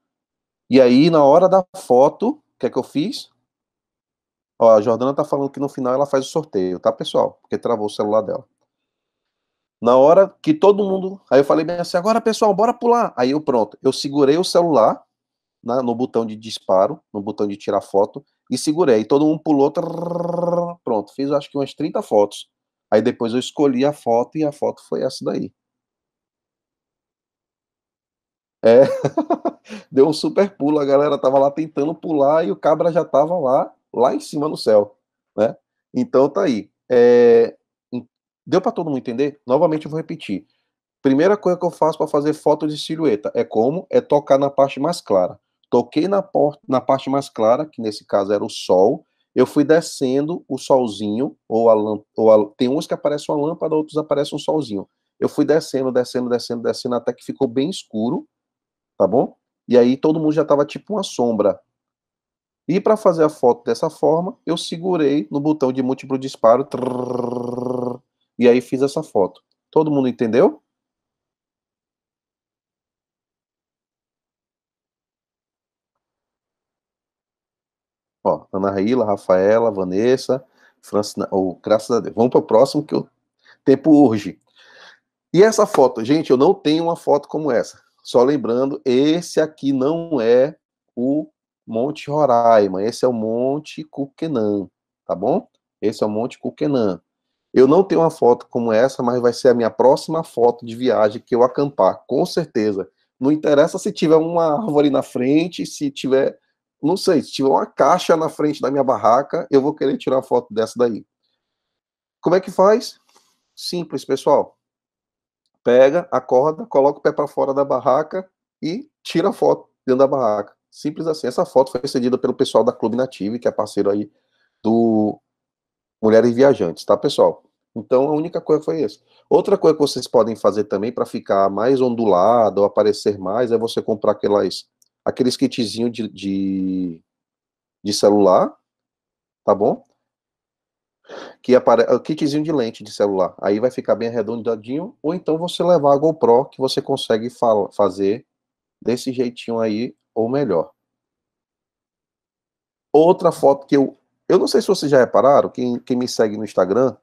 S1: E aí, na hora da foto, o que é que eu fiz? Ó, a Jordana tá falando que no final ela faz o sorteio, tá, pessoal? Porque travou o celular dela. Na hora que todo mundo. Aí eu falei bem assim: agora, pessoal, bora pular. Aí eu, pronto, eu segurei o celular né, no botão de disparo, no botão de tirar foto, e segurei. Todo mundo pulou, trrr, pronto. Fiz acho que umas 30 fotos. Aí depois eu escolhi a foto e a foto foi essa daí. É, deu um super pulo, a galera tava lá tentando pular e o cabra já tava lá, lá em cima no céu, né? Então tá aí. É... Deu para todo mundo entender? Novamente eu vou repetir. Primeira coisa que eu faço para fazer foto de silhueta é como? É tocar na parte mais clara toquei na, porta, na parte mais clara, que nesse caso era o sol, eu fui descendo o solzinho, ou a, ou a tem uns que aparece uma lâmpada, outros aparece um solzinho. Eu fui descendo, descendo, descendo, descendo, até que ficou bem escuro, tá bom? E aí todo mundo já estava tipo uma sombra. E para fazer a foto dessa forma, eu segurei no botão de múltiplo disparo, trrr, e aí fiz essa foto. Todo mundo entendeu? Ó, Ana Raíla, Rafaela, Vanessa, Francina, ou oh, graças a Deus. Vamos para o próximo que o tempo urge. E essa foto, gente, eu não tenho uma foto como essa. Só lembrando, esse aqui não é o Monte Roraima, esse é o Monte Cuquenã, tá bom? Esse é o Monte Cuquenã. Eu não tenho uma foto como essa, mas vai ser a minha próxima foto de viagem que eu acampar, com certeza. Não interessa se tiver uma árvore na frente, se tiver não sei, se tiver uma caixa na frente da minha barraca, eu vou querer tirar foto dessa daí. Como é que faz? Simples, pessoal. Pega, acorda, coloca o pé para fora da barraca e tira a foto dentro da barraca. Simples assim. Essa foto foi cedida pelo pessoal da Clube Native, que é parceiro aí do Mulheres Viajantes, tá, pessoal? Então a única coisa foi isso. Outra coisa que vocês podem fazer também para ficar mais ondulado ou aparecer mais é você comprar aquelas aqueles kitzinhos de, de, de, celular, tá bom? Que aparece, o kitzinho de lente de celular, aí vai ficar bem arredondadinho, ou então você levar a GoPro, que você consegue fa fazer desse jeitinho aí, ou melhor. Outra foto que eu, eu não sei se vocês já repararam, quem, quem me segue no Instagram,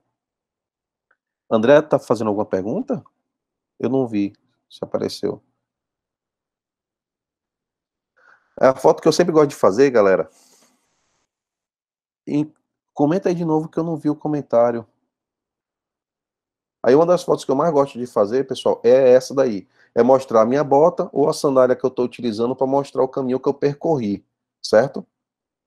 S1: André tá fazendo alguma pergunta? Eu não vi se apareceu. É a foto que eu sempre gosto de fazer, galera. E comenta aí de novo que eu não vi o comentário. Aí uma das fotos que eu mais gosto de fazer, pessoal, é essa daí. É mostrar a minha bota ou a sandália que eu estou utilizando para mostrar o caminho que eu percorri, certo?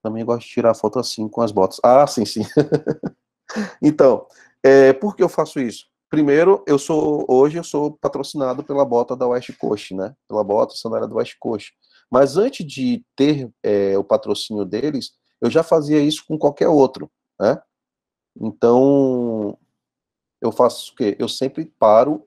S1: Também gosto de tirar foto assim com as botas. Ah, sim, sim. então, é, por que eu faço isso? Primeiro, eu sou hoje eu sou patrocinado pela bota da West Coast, né? Pela bota sandália do West Coast. Mas antes de ter é, o patrocínio deles, eu já fazia isso com qualquer outro, né? Então, eu faço o quê? Eu sempre paro,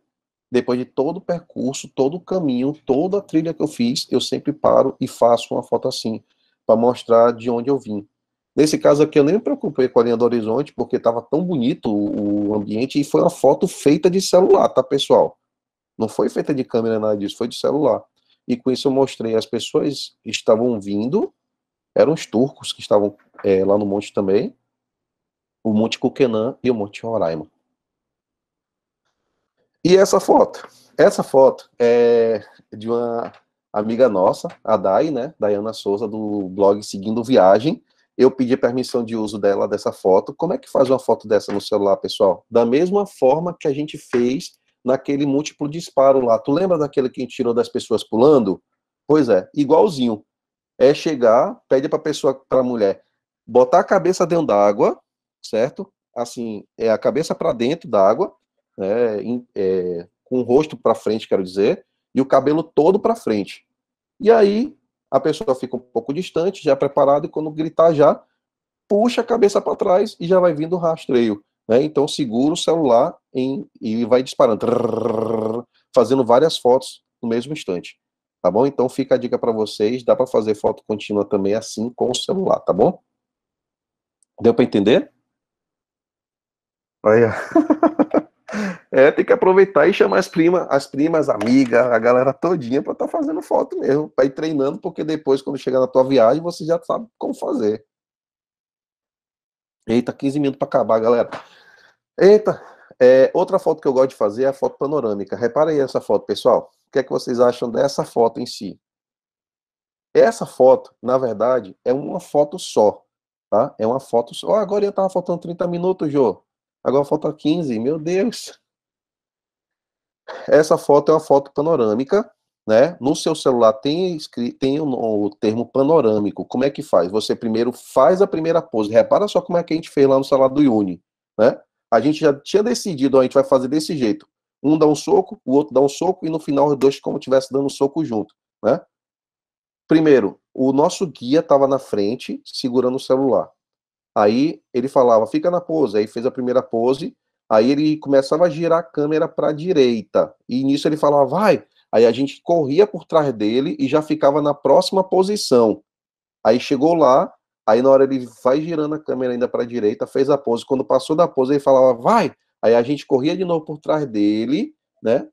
S1: depois de todo o percurso, todo o caminho, toda a trilha que eu fiz, eu sempre paro e faço uma foto assim, para mostrar de onde eu vim. Nesse caso aqui, eu nem me preocupei com a linha do horizonte, porque estava tão bonito o ambiente e foi uma foto feita de celular, tá, pessoal? Não foi feita de câmera, nada disso, foi de celular. E com isso eu mostrei, as pessoas estavam vindo, eram os turcos que estavam é, lá no monte também, o Monte Cuquenã e o Monte Roraima. E essa foto? Essa foto é de uma amiga nossa, a Dai, né? Dayana Souza, do blog Seguindo Viagem. Eu pedi permissão de uso dela dessa foto. Como é que faz uma foto dessa no celular, pessoal? Da mesma forma que a gente fez naquele múltiplo disparo lá. Tu lembra daquele que a gente tirou das pessoas pulando? Pois é, igualzinho. É chegar, pede para pessoa, para a mulher, botar a cabeça dentro d'água, certo? Assim, é a cabeça para dentro d'água, né? É, com o rosto para frente, quero dizer, e o cabelo todo para frente. E aí a pessoa fica um pouco distante, já preparada, e quando gritar já, puxa a cabeça para trás e já vai vindo o rastreio. Né? Então segura o celular em, e vai disparando, fazendo várias fotos no mesmo instante. Tá bom? Então fica a dica para vocês, dá para fazer foto contínua também assim com o celular, tá bom? Deu para entender? Olha. É, tem que aproveitar e chamar as primas, as primas, amigas, a galera todinha para estar tá fazendo foto mesmo, para ir treinando, porque depois, quando chegar na tua viagem, você já sabe como fazer. Eita, 15 minutos para acabar, galera. Eita, é, outra foto que eu gosto de fazer é a foto panorâmica. Repara aí essa foto, pessoal. O que é que vocês acham dessa foto em si? Essa foto, na verdade, é uma foto só, tá? É uma foto só. Oh, agora eu tava faltando 30 minutos, Jô. Agora falta 15, meu Deus. Essa foto é uma foto panorâmica, né? No seu celular tem tem o, o, termo panorâmico. Como é que faz? Você primeiro faz a primeira pose. Repara só como é que a gente fez lá no celular do Yuni, né? A gente já tinha decidido, ó, a gente vai fazer desse jeito. Um dá um soco, o outro dá um soco e no final os dois como tivesse dando um soco junto, né? Primeiro, o nosso guia estava na frente segurando o celular. Aí ele falava, fica na pose. Aí fez a primeira pose. Aí ele começava a girar a câmera para a direita. E nisso ele falava, vai, Aí a gente corria por trás dele e já ficava na próxima posição. Aí chegou lá, aí na hora ele vai girando a câmera ainda para a direita, fez a pose. Quando passou da pose, ele falava, vai! Aí a gente corria de novo por trás dele, né?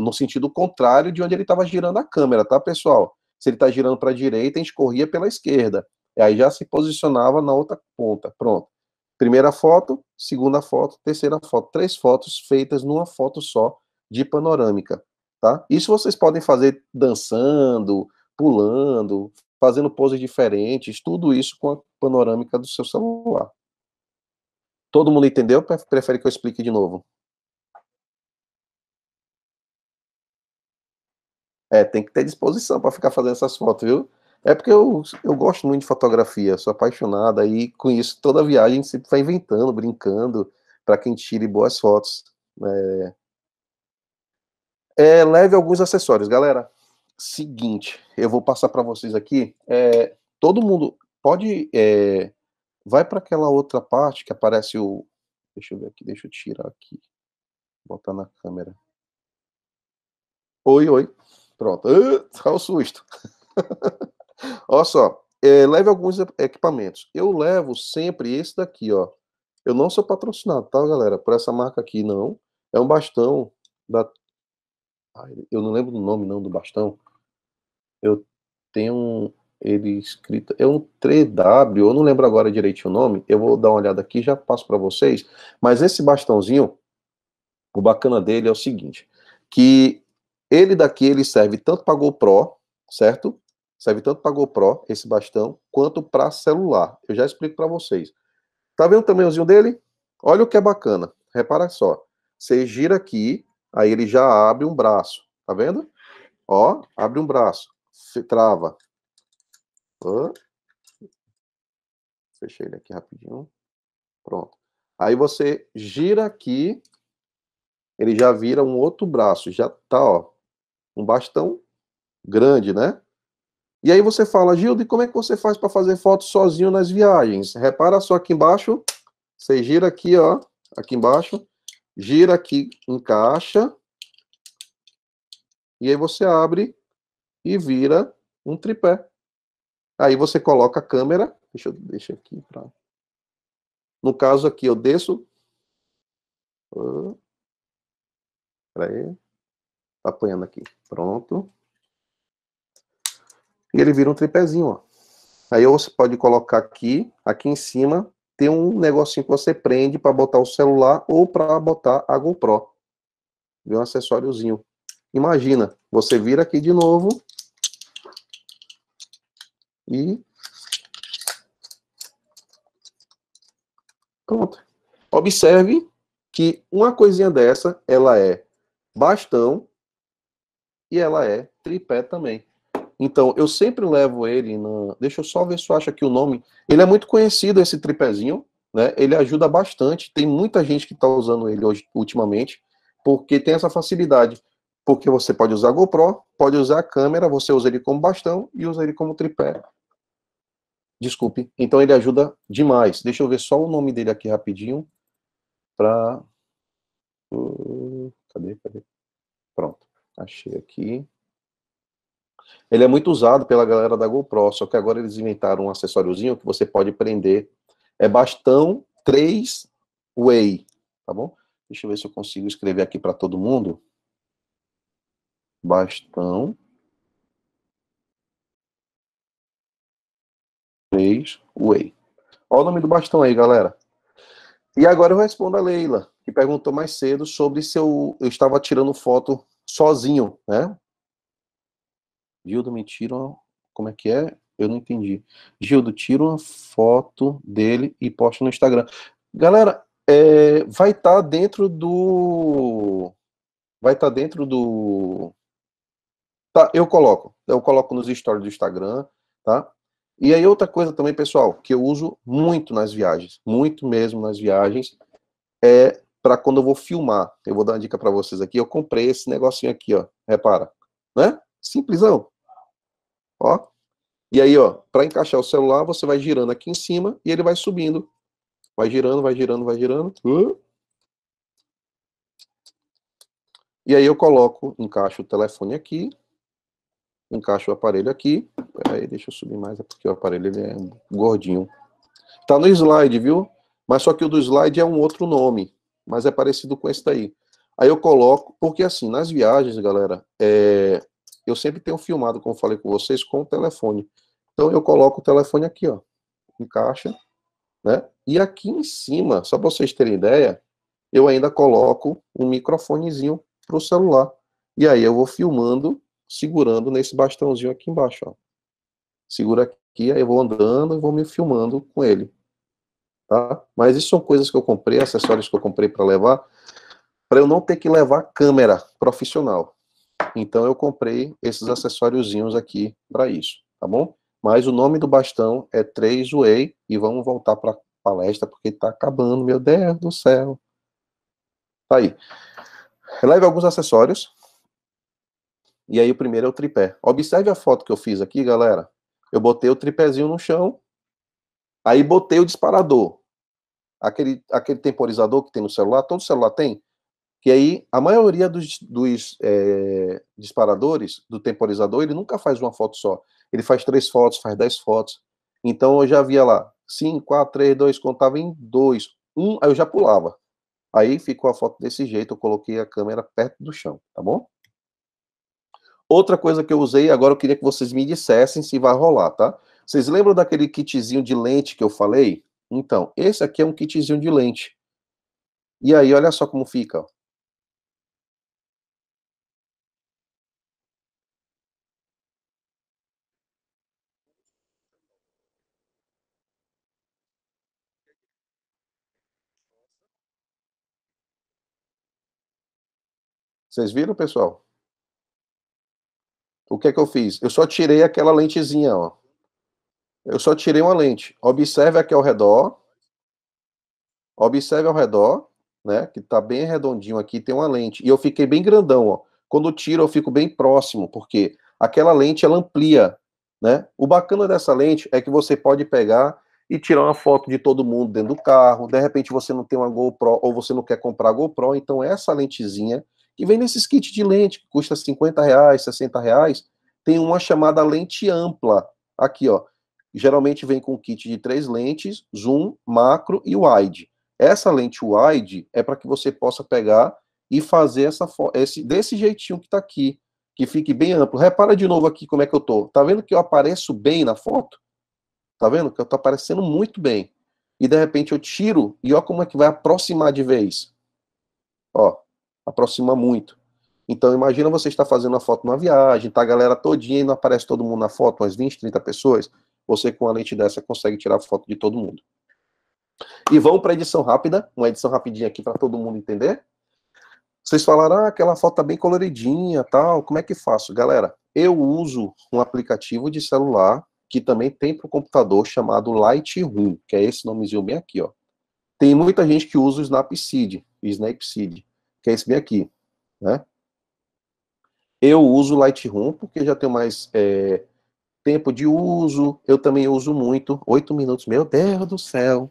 S1: No sentido contrário de onde ele estava girando a câmera, tá, pessoal? Se ele está girando para a direita, a gente corria pela esquerda. E aí já se posicionava na outra ponta. Pronto. Primeira foto, segunda foto, terceira foto. Três fotos feitas numa foto só de panorâmica tá? Isso vocês podem fazer dançando, pulando, fazendo poses diferentes, tudo isso com a panorâmica do seu celular. Todo mundo entendeu? Prefere que eu explique de novo? É, tem que ter disposição para ficar fazendo essas fotos, viu? É porque eu, eu gosto muito de fotografia, sou apaixonada e com isso toda viagem sempre vai inventando, brincando, para quem tire boas fotos. É, é, leve alguns acessórios, galera. Seguinte, eu vou passar para vocês aqui. É, todo mundo pode. É, vai para aquela outra parte que aparece o. Deixa eu ver aqui, deixa eu tirar aqui. Botar na câmera. Oi, oi. Pronto. Uh, tá o um susto. Olha só. É, leve alguns equipamentos. Eu levo sempre esse daqui, ó. Eu não sou patrocinado, tá, galera? Por essa marca aqui, não. É um bastão da ah, eu não lembro o nome não do bastão. Eu tenho ele escrito, é um 3W, eu não lembro agora direitinho o nome, eu vou dar uma olhada aqui já passo para vocês, mas esse bastãozinho, o bacana dele é o seguinte, que ele daqui, ele serve tanto para GoPro, certo? Serve tanto para GoPro, esse bastão, quanto para celular, eu já explico para vocês. Tá vendo o tamanhozinho dele? Olha o que é bacana, repara só, você gira aqui, Aí ele já abre um braço, tá vendo? Ó, abre um braço, se trava. fechei ele aqui rapidinho. Pronto. Aí você gira aqui, ele já vira um outro braço, já tá, ó, um bastão grande, né? E aí você fala, Gildo, e como é que você faz para fazer foto sozinho nas viagens? Repara só aqui embaixo, você gira aqui, ó, aqui embaixo, gira aqui, encaixa, e aí você abre e vira um tripé. Aí você coloca a câmera, deixa eu deixa aqui No caso aqui eu desço. Uh, peraí. Tá apanhando aqui. Pronto. E ele vira um tripézinho, ó. Aí você pode colocar aqui, aqui em cima, ter um negocinho que você prende para botar o celular ou para botar a GoPro. Vem um acessóriozinho. Imagina, você vira aqui de novo e pronto. Observe que uma coisinha dessa, ela é bastão e ela é tripé também. Então, eu sempre levo ele. Na... Deixa eu só ver se eu acho aqui o nome. Ele é muito conhecido, esse tripézinho. Né? Ele ajuda bastante. Tem muita gente que está usando ele hoje, ultimamente, porque tem essa facilidade. Porque você pode usar a GoPro, pode usar a câmera, você usa ele como bastão e usa ele como tripé. Desculpe. Então, ele ajuda demais. Deixa eu ver só o nome dele aqui rapidinho. Uh, cadê? Cadê? Pronto. Achei aqui. Ele é muito usado pela galera da GoPro, só que agora eles inventaram um acessóriozinho que você pode prender. É bastão 3 Way, tá bom? Deixa eu ver se eu consigo escrever aqui para todo mundo. Bastão 3 Way. Olha o nome do bastão aí, galera. E agora eu respondo a Leila, que perguntou mais cedo sobre se eu, eu estava tirando foto sozinho, né? Gildo, me uma... Como é que é? Eu não entendi. Gildo, tira uma foto dele e posta no Instagram. Galera, é, vai estar tá dentro do. Vai estar tá dentro do. Tá, eu coloco. Eu coloco nos stories do Instagram, tá? E aí outra coisa também, pessoal, que eu uso muito nas viagens, muito mesmo nas viagens, é para quando eu vou filmar. Eu vou dar uma dica para vocês aqui. Eu comprei esse negocinho aqui, ó. Repara, né? Simplesão. Ó. E aí, ó, para encaixar o celular, você vai girando aqui em cima e ele vai subindo. Vai girando, vai girando, vai girando. E aí eu coloco, encaixo o telefone aqui, encaixo o aparelho aqui. Aí, deixa eu subir mais, é porque o aparelho ele é gordinho. Tá no slide, viu? Mas só que o do slide é um outro nome, mas é parecido com esse daí. Aí eu coloco, porque assim, nas viagens, galera, é, eu sempre tenho filmado, como falei com vocês, com o telefone. Então eu coloco o telefone aqui, ó, encaixa, né? E aqui em cima, só para vocês terem ideia, eu ainda coloco um microfonezinho para o celular. E aí eu vou filmando, segurando nesse bastãozinho aqui embaixo, ó. Segura aqui, aí eu vou andando e vou me filmando com ele. Tá? Mas isso são coisas que eu comprei, acessórios que eu comprei para levar, para eu não ter que levar câmera profissional. Então eu comprei esses acessóriozinhos aqui para isso, tá bom? Mas o nome do bastão é 3Way e vamos voltar para a palestra porque está acabando, meu Deus do céu. Tá aí. Leve alguns acessórios. E aí o primeiro é o tripé. Observe a foto que eu fiz aqui, galera. Eu botei o tripézinho no chão, aí botei o disparador. Aquele, aquele temporizador que tem no celular, todo celular tem que aí a maioria dos, dos é, disparadores, do temporizador, ele nunca faz uma foto só. Ele faz três fotos, faz dez fotos. Então eu já via lá, cinco quatro três dois contava em dois um, aí eu já pulava. Aí ficou a foto desse jeito, eu coloquei a câmera perto do chão, tá bom? Outra coisa que eu usei, agora eu queria que vocês me dissessem se vai rolar, tá? Vocês lembram daquele kitzinho de lente que eu falei? Então, esse aqui é um kitzinho de lente. E aí, olha só como fica, Vocês viram, pessoal? O que é que eu fiz? Eu só tirei aquela lentezinha, ó. Eu só tirei uma lente. Observe aqui ao redor. Observe ao redor, né? Que tá bem redondinho aqui, tem uma lente. E eu fiquei bem grandão, ó. Quando tiro, eu fico bem próximo, porque aquela lente, ela amplia, né? O bacana dessa lente é que você pode pegar e tirar uma foto de todo mundo dentro do carro. De repente você não tem uma GoPro ou você não quer comprar a GoPro, então essa lentezinha que vem nesses kits de lente, que custa 50 reais, 60 reais, tem uma chamada lente ampla. Aqui, ó. Geralmente vem com kit de três lentes, zoom, macro e wide. Essa lente wide é para que você possa pegar e fazer essa esse desse jeitinho que está aqui, que fique bem amplo. Repara de novo aqui como é que eu tô. Tá vendo que eu apareço bem na foto? Tá vendo que eu estou aparecendo muito bem. E de repente eu tiro e ó como é que vai aproximar de vez. Ó, aproxima muito. Então imagina você está fazendo uma foto numa viagem, tá a galera todinha e não aparece todo mundo na foto, umas 20, 30 pessoas, você com a lente dessa consegue tirar foto de todo mundo. E vamos para edição rápida, uma edição rapidinha aqui para todo mundo entender. Vocês falaram, ah, aquela foto tá bem coloridinha, tal, como é que faço? Galera, eu uso um aplicativo de celular que também tem para o computador chamado Lightroom, que é esse nomezinho bem aqui, ó. Tem muita gente que usa o Snapseed, Snapseed que é esse bem aqui, né? Eu uso Lightroom porque já tenho mais é, tempo de uso, eu também uso muito, oito minutos, meu Deus do céu.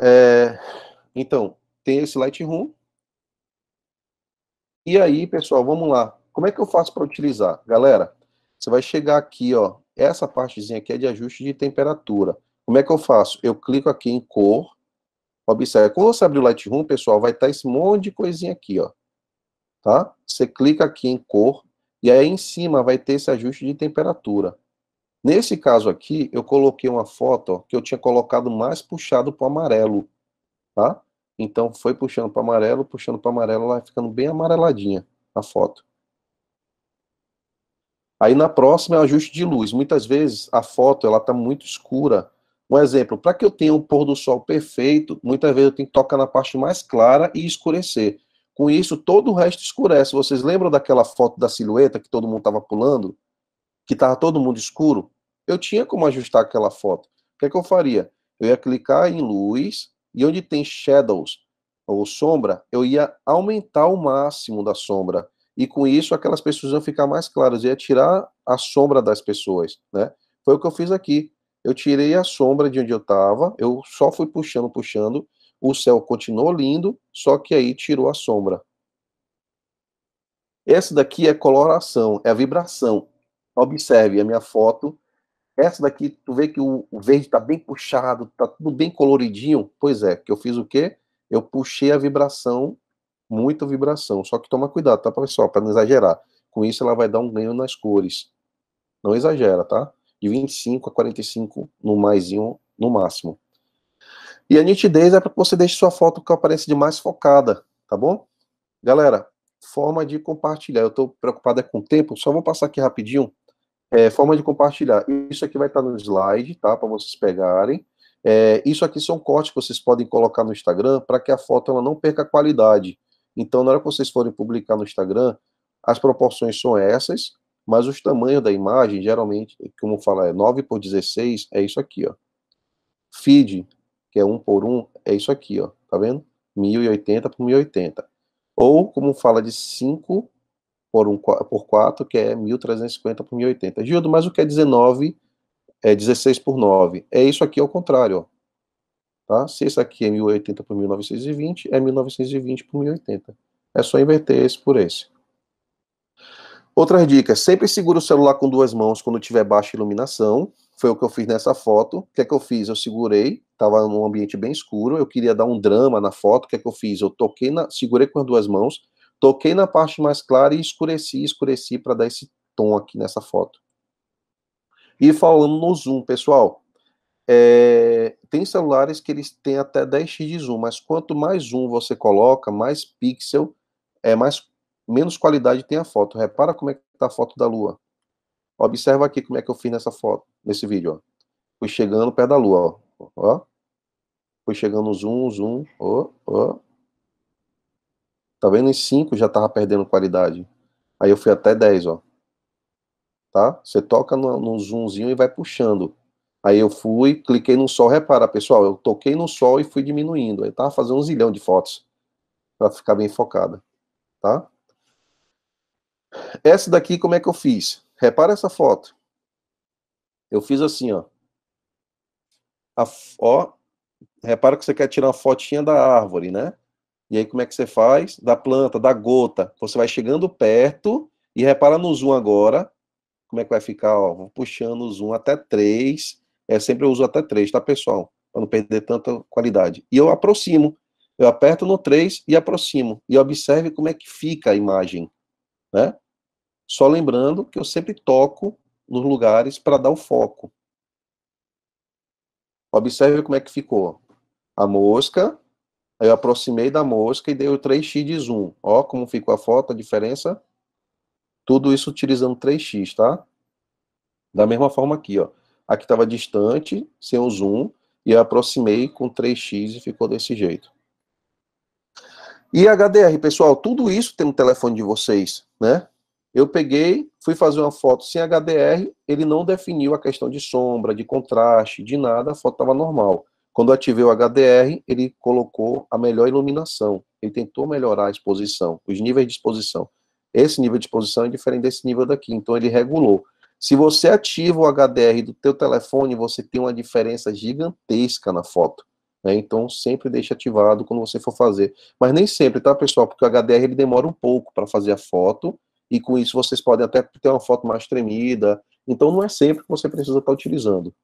S1: É, então, tem esse Lightroom. E aí, pessoal, vamos lá. Como é que eu faço para utilizar? Galera, você vai chegar aqui, ó, essa partezinha aqui é de ajuste de temperatura. Como é que eu faço? Eu clico aqui em cor, Observe, quando você abrir o Lightroom, pessoal, vai estar esse monte de coisinha aqui, ó. Tá? Você clica aqui em cor, e aí em cima vai ter esse ajuste de temperatura. Nesse caso aqui, eu coloquei uma foto ó, que eu tinha colocado mais puxado para o amarelo, tá? Então foi puxando para amarelo, puxando para amarelo, lá ficando bem amareladinha a foto. Aí na próxima é o ajuste de luz. Muitas vezes a foto ela está muito escura um exemplo, para que eu tenha um pôr do sol perfeito, muitas vezes eu tenho que tocar na parte mais clara e escurecer. Com isso, todo o resto escurece. Vocês lembram daquela foto da silhueta que todo mundo estava pulando? Que estava todo mundo escuro? Eu tinha como ajustar aquela foto. O que, é que eu faria? Eu ia clicar em luz e onde tem shadows ou sombra, eu ia aumentar o máximo da sombra. E com isso, aquelas pessoas iam ficar mais claras, ia tirar a sombra das pessoas, né? Foi o que eu fiz aqui eu tirei a sombra de onde eu estava, eu só fui puxando, puxando, o céu continuou lindo, só que aí tirou a sombra. Essa daqui é coloração, é a vibração. Observe a minha foto. Essa daqui, tu vê que o verde está bem puxado, está tudo bem coloridinho. Pois é, que eu fiz o quê? Eu puxei a vibração, muita vibração. Só que toma cuidado, tá, pessoal? Para não exagerar. Com isso, ela vai dar um ganho nas cores. Não exagera, tá? de 25 a 45 no mais um, no máximo. E a nitidez é para que você deixe sua foto com a aparência de mais focada, tá bom? Galera, forma de compartilhar. Eu estou preocupado é com o tempo, só vou passar aqui rapidinho. É, forma de compartilhar. Isso aqui vai estar tá no slide, tá? Para vocês pegarem. É, isso aqui são cortes que vocês podem colocar no Instagram para que a foto ela não perca a qualidade. Então, na hora que vocês forem publicar no Instagram, as proporções são essas, mas os tamanhos da imagem, geralmente, como fala, é 9 por 16, é isso aqui, ó. Feed, que é 1 por 1, é isso aqui, ó. Tá vendo? 1080 por 1080. Ou, como fala de 5 por, um, por 4, que é 1350 por 1080. Gildo, mas o que é 19? É 16 por 9. É isso aqui ao contrário, ó. Tá? Se isso aqui é 1080 por 1920, é 1920 por 1080. É só inverter esse por esse. Outras dicas, sempre segura o celular com duas mãos quando tiver baixa iluminação. Foi o que eu fiz nessa foto. O que é que eu fiz? Eu segurei, estava num ambiente bem escuro, eu queria dar um drama na foto. O que é que eu fiz? Eu toquei na, segurei com as duas mãos, toquei na parte mais clara e escureci, escureci para dar esse tom aqui nessa foto. E falando no zoom, pessoal, é, tem celulares que eles têm até 10x de zoom, mas quanto mais zoom você coloca, mais pixel é mais menos qualidade tem a foto. Repara como é que está a foto da Lua. Observa aqui como é que eu fiz nessa foto, nesse vídeo. Ó. Fui chegando perto da Lua. Ó. ó. Fui chegando zoom, zoom. Ó, ó. Tá vendo? Em 5 já estava perdendo qualidade. Aí eu fui até 10, ó. Tá? Você toca no, no zoomzinho e vai puxando. Aí eu fui, cliquei no sol, repara, pessoal, eu toquei no sol e fui diminuindo. Aí tava fazendo um zilhão de fotos para ficar bem focada, tá? Essa daqui, como é que eu fiz? Repara essa foto. Eu fiz assim, ó. A, ó, repara que você quer tirar uma fotinha da árvore, né? E aí como é que você faz? Da planta, da gota. Você vai chegando perto e repara no zoom agora. Como é que vai ficar? Ó, vou puxando o zoom até 3. É, sempre eu uso até 3, tá, pessoal? Para não perder tanta qualidade. E eu aproximo. Eu aperto no 3 e aproximo. E observe como é que fica a imagem né? Só lembrando que eu sempre toco nos lugares para dar o foco. Observe como é que ficou. A mosca, eu aproximei da mosca e dei o 3x de zoom. Ó como ficou a foto, a diferença. Tudo isso utilizando 3x, tá? Da mesma forma aqui, ó. Aqui estava distante, sem o zoom, e eu aproximei com 3x e ficou desse jeito. E HDR, pessoal, tudo isso tem no telefone de vocês, né? Eu peguei, fui fazer uma foto sem HDR, ele não definiu a questão de sombra, de contraste, de nada, a foto estava normal. Quando eu ativei o HDR, ele colocou a melhor iluminação. Ele tentou melhorar a exposição, os níveis de exposição. Esse nível de exposição é diferente desse nível daqui, então ele regulou. Se você ativa o HDR do teu telefone, você tem uma diferença gigantesca na foto. Né? Então, sempre deixe ativado quando você for fazer. Mas nem sempre, tá, pessoal? Porque o HDR ele demora um pouco para fazer a foto, e com isso vocês podem até ter uma foto mais tremida. Então, não é sempre que você precisa estar tá utilizando.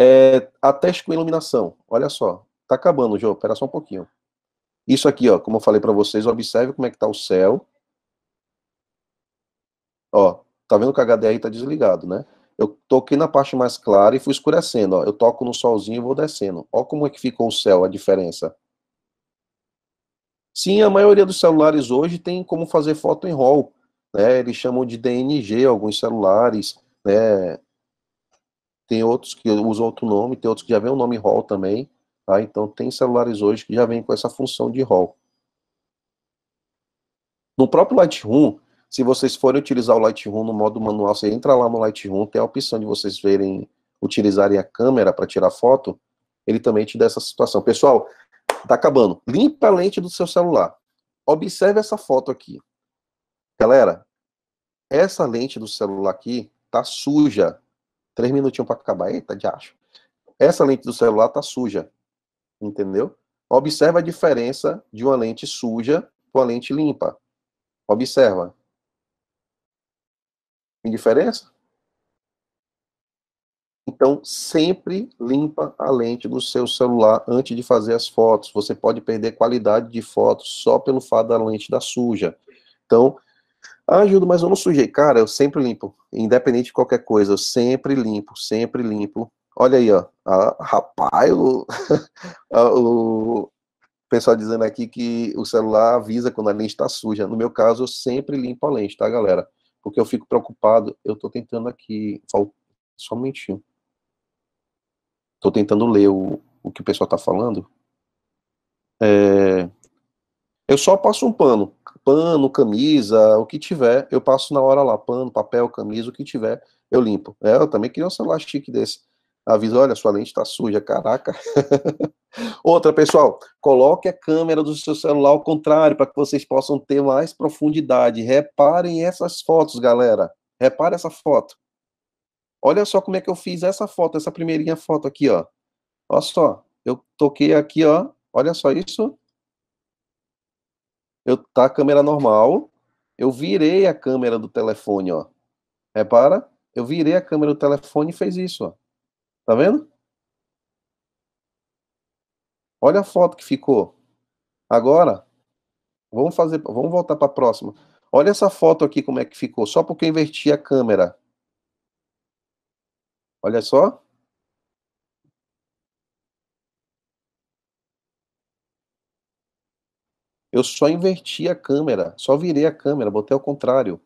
S1: É, até com iluminação. Olha só, tá acabando, João. Espera só um pouquinho. Isso aqui, ó, como eu falei para vocês, observe como é que tá o céu. Ó, tá vendo que o HDR tá desligado, né? Eu toquei na parte mais clara e fui escurecendo. Ó. Eu toco no solzinho e vou descendo. Olha como é que ficou o céu, a diferença. Sim, a maioria dos celulares hoje tem como fazer foto em RAW. Né? Eles chamam de DNG alguns celulares. Né? Tem outros que usam outro nome, tem outros que já vem o nome RAW também. Tá? Então tem celulares hoje que já vem com essa função de RAW. No próprio Lightroom, se vocês forem utilizar o Lightroom no modo manual, você entra lá no Lightroom, tem a opção de vocês verem, utilizarem a câmera para tirar foto, ele também te dá essa situação. Pessoal, tá acabando. Limpa a lente do seu celular. Observe essa foto aqui. Galera, essa lente do celular aqui tá suja. Três minutinhos para acabar. Eita, de acho. Essa lente do celular tá suja. Entendeu? Observe a diferença de uma lente suja com a lente limpa. Observa. Tem diferença? Então, sempre limpa a lente do seu celular antes de fazer as fotos. Você pode perder qualidade de foto só pelo fato da lente da suja. Então, ajuda, ah, mas eu não sujei. Cara, eu sempre limpo. Independente de qualquer coisa, eu sempre limpo, sempre limpo. Olha aí, ó. Ah, rapaz, o, o pessoal dizendo aqui que o celular avisa quando a lente está suja. No meu caso, eu sempre limpo a lente, tá, galera? porque eu fico preocupado. Eu estou tentando aqui, só um minutinho. Estou tentando ler o, o que o pessoal está falando. É, eu só passo um pano, pano, camisa, o que tiver, eu passo na hora lá, pano, papel, camisa, o que tiver, eu limpo. É, eu também queria um celular chique desse. Avisa, olha, sua lente está suja, caraca. Outra, pessoal, coloque a câmera do seu celular ao contrário para que vocês possam ter mais profundidade. Reparem essas fotos, galera. Repare essa foto. Olha só como é que eu fiz essa foto, essa primeirinha foto aqui, ó. Olha só, eu toquei aqui, ó. Olha só isso. Eu tá a câmera normal. Eu virei a câmera do telefone, ó. Repara? Eu virei a câmera do telefone e fez isso, ó. Tá vendo? Olha a foto que ficou. Agora, vamos fazer, vamos voltar para a próxima. Olha essa foto aqui como é que ficou, só porque eu inverti a câmera. Olha só. Eu só inverti a câmera, só virei a câmera, botei ao contrário.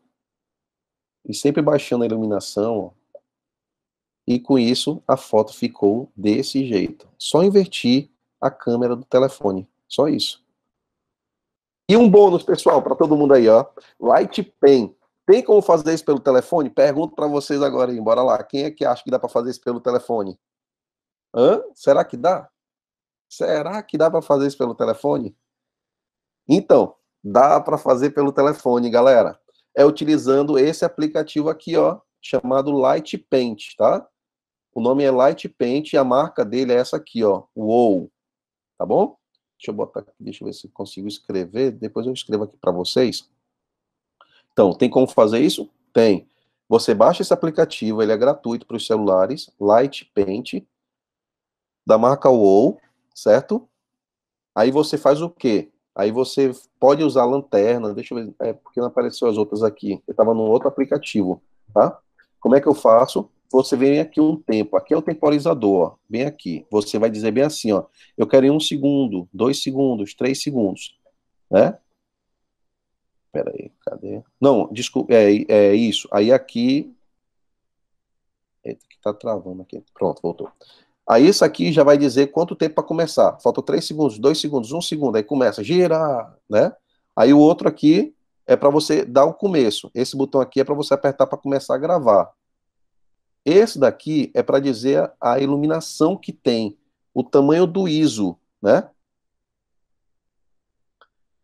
S1: E sempre baixando a iluminação. Ó. E com isso, a foto ficou desse jeito. Só inverti a câmera do telefone. Só isso. E um bônus, pessoal, para todo mundo aí, ó. Light Pen. Tem como fazer isso pelo telefone? Pergunto para vocês agora aí, bora lá. Quem é que acha que dá para fazer isso pelo telefone? Hã? Será que dá? Será que dá para fazer isso pelo telefone? Então, dá para fazer pelo telefone, galera. É utilizando esse aplicativo aqui, ó, chamado Light Paint, tá? O nome é Light Paint e a marca dele é essa aqui, ó, Wow tá bom? Deixa eu botar aqui, deixa eu ver se consigo escrever, depois eu escrevo aqui para vocês. Então, tem como fazer isso? Tem. Você baixa esse aplicativo, ele é gratuito para os celulares, Light Paint, da marca WoW, certo? Aí você faz o quê? Aí você pode usar lanterna, deixa eu ver, é porque não apareceu as outras aqui. Eu estava num outro aplicativo, tá? Como é que eu faço? você vem aqui um tempo, aqui é o temporizador, ó, bem aqui. Você vai dizer bem assim, ó, eu quero em um segundo, dois segundos, três segundos, né? Pera aí, cadê? Não, desculpa, é, é isso. Aí aqui... Eita, que tá travando aqui. Pronto, voltou. Aí isso aqui já vai dizer quanto tempo para começar. Faltam três segundos, dois segundos, um segundo, aí começa, gira, né? Aí o outro aqui é para você dar o começo. Esse botão aqui é para você apertar para começar a gravar. Esse daqui é para dizer a iluminação que tem, o tamanho do ISO, né?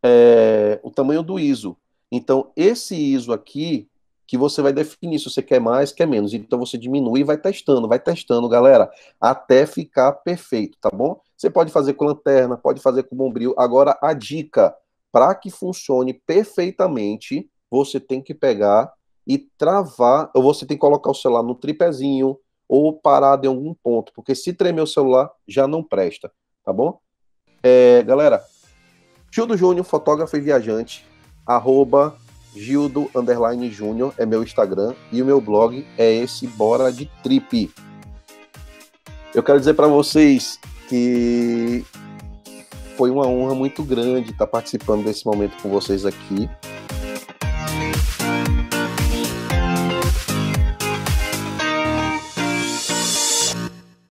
S1: É, o tamanho do ISO. Então, esse ISO aqui, que você vai definir se você quer mais, quer menos. Então, você diminui e vai testando, vai testando, galera, até ficar perfeito, tá bom? Você pode fazer com lanterna, pode fazer com bombril. Agora, a dica, para que funcione perfeitamente, você tem que pegar e travar, ou você tem que colocar o celular no tripézinho ou parar em algum ponto, porque se tremer o celular já não presta, tá bom? É, galera, Gildo Júnior, fotógrafo e viajante, arroba Gildo Underline Júnior é meu Instagram e o meu blog é esse Bora de Trip. Eu quero dizer para vocês que foi uma honra muito grande estar participando desse momento com vocês aqui.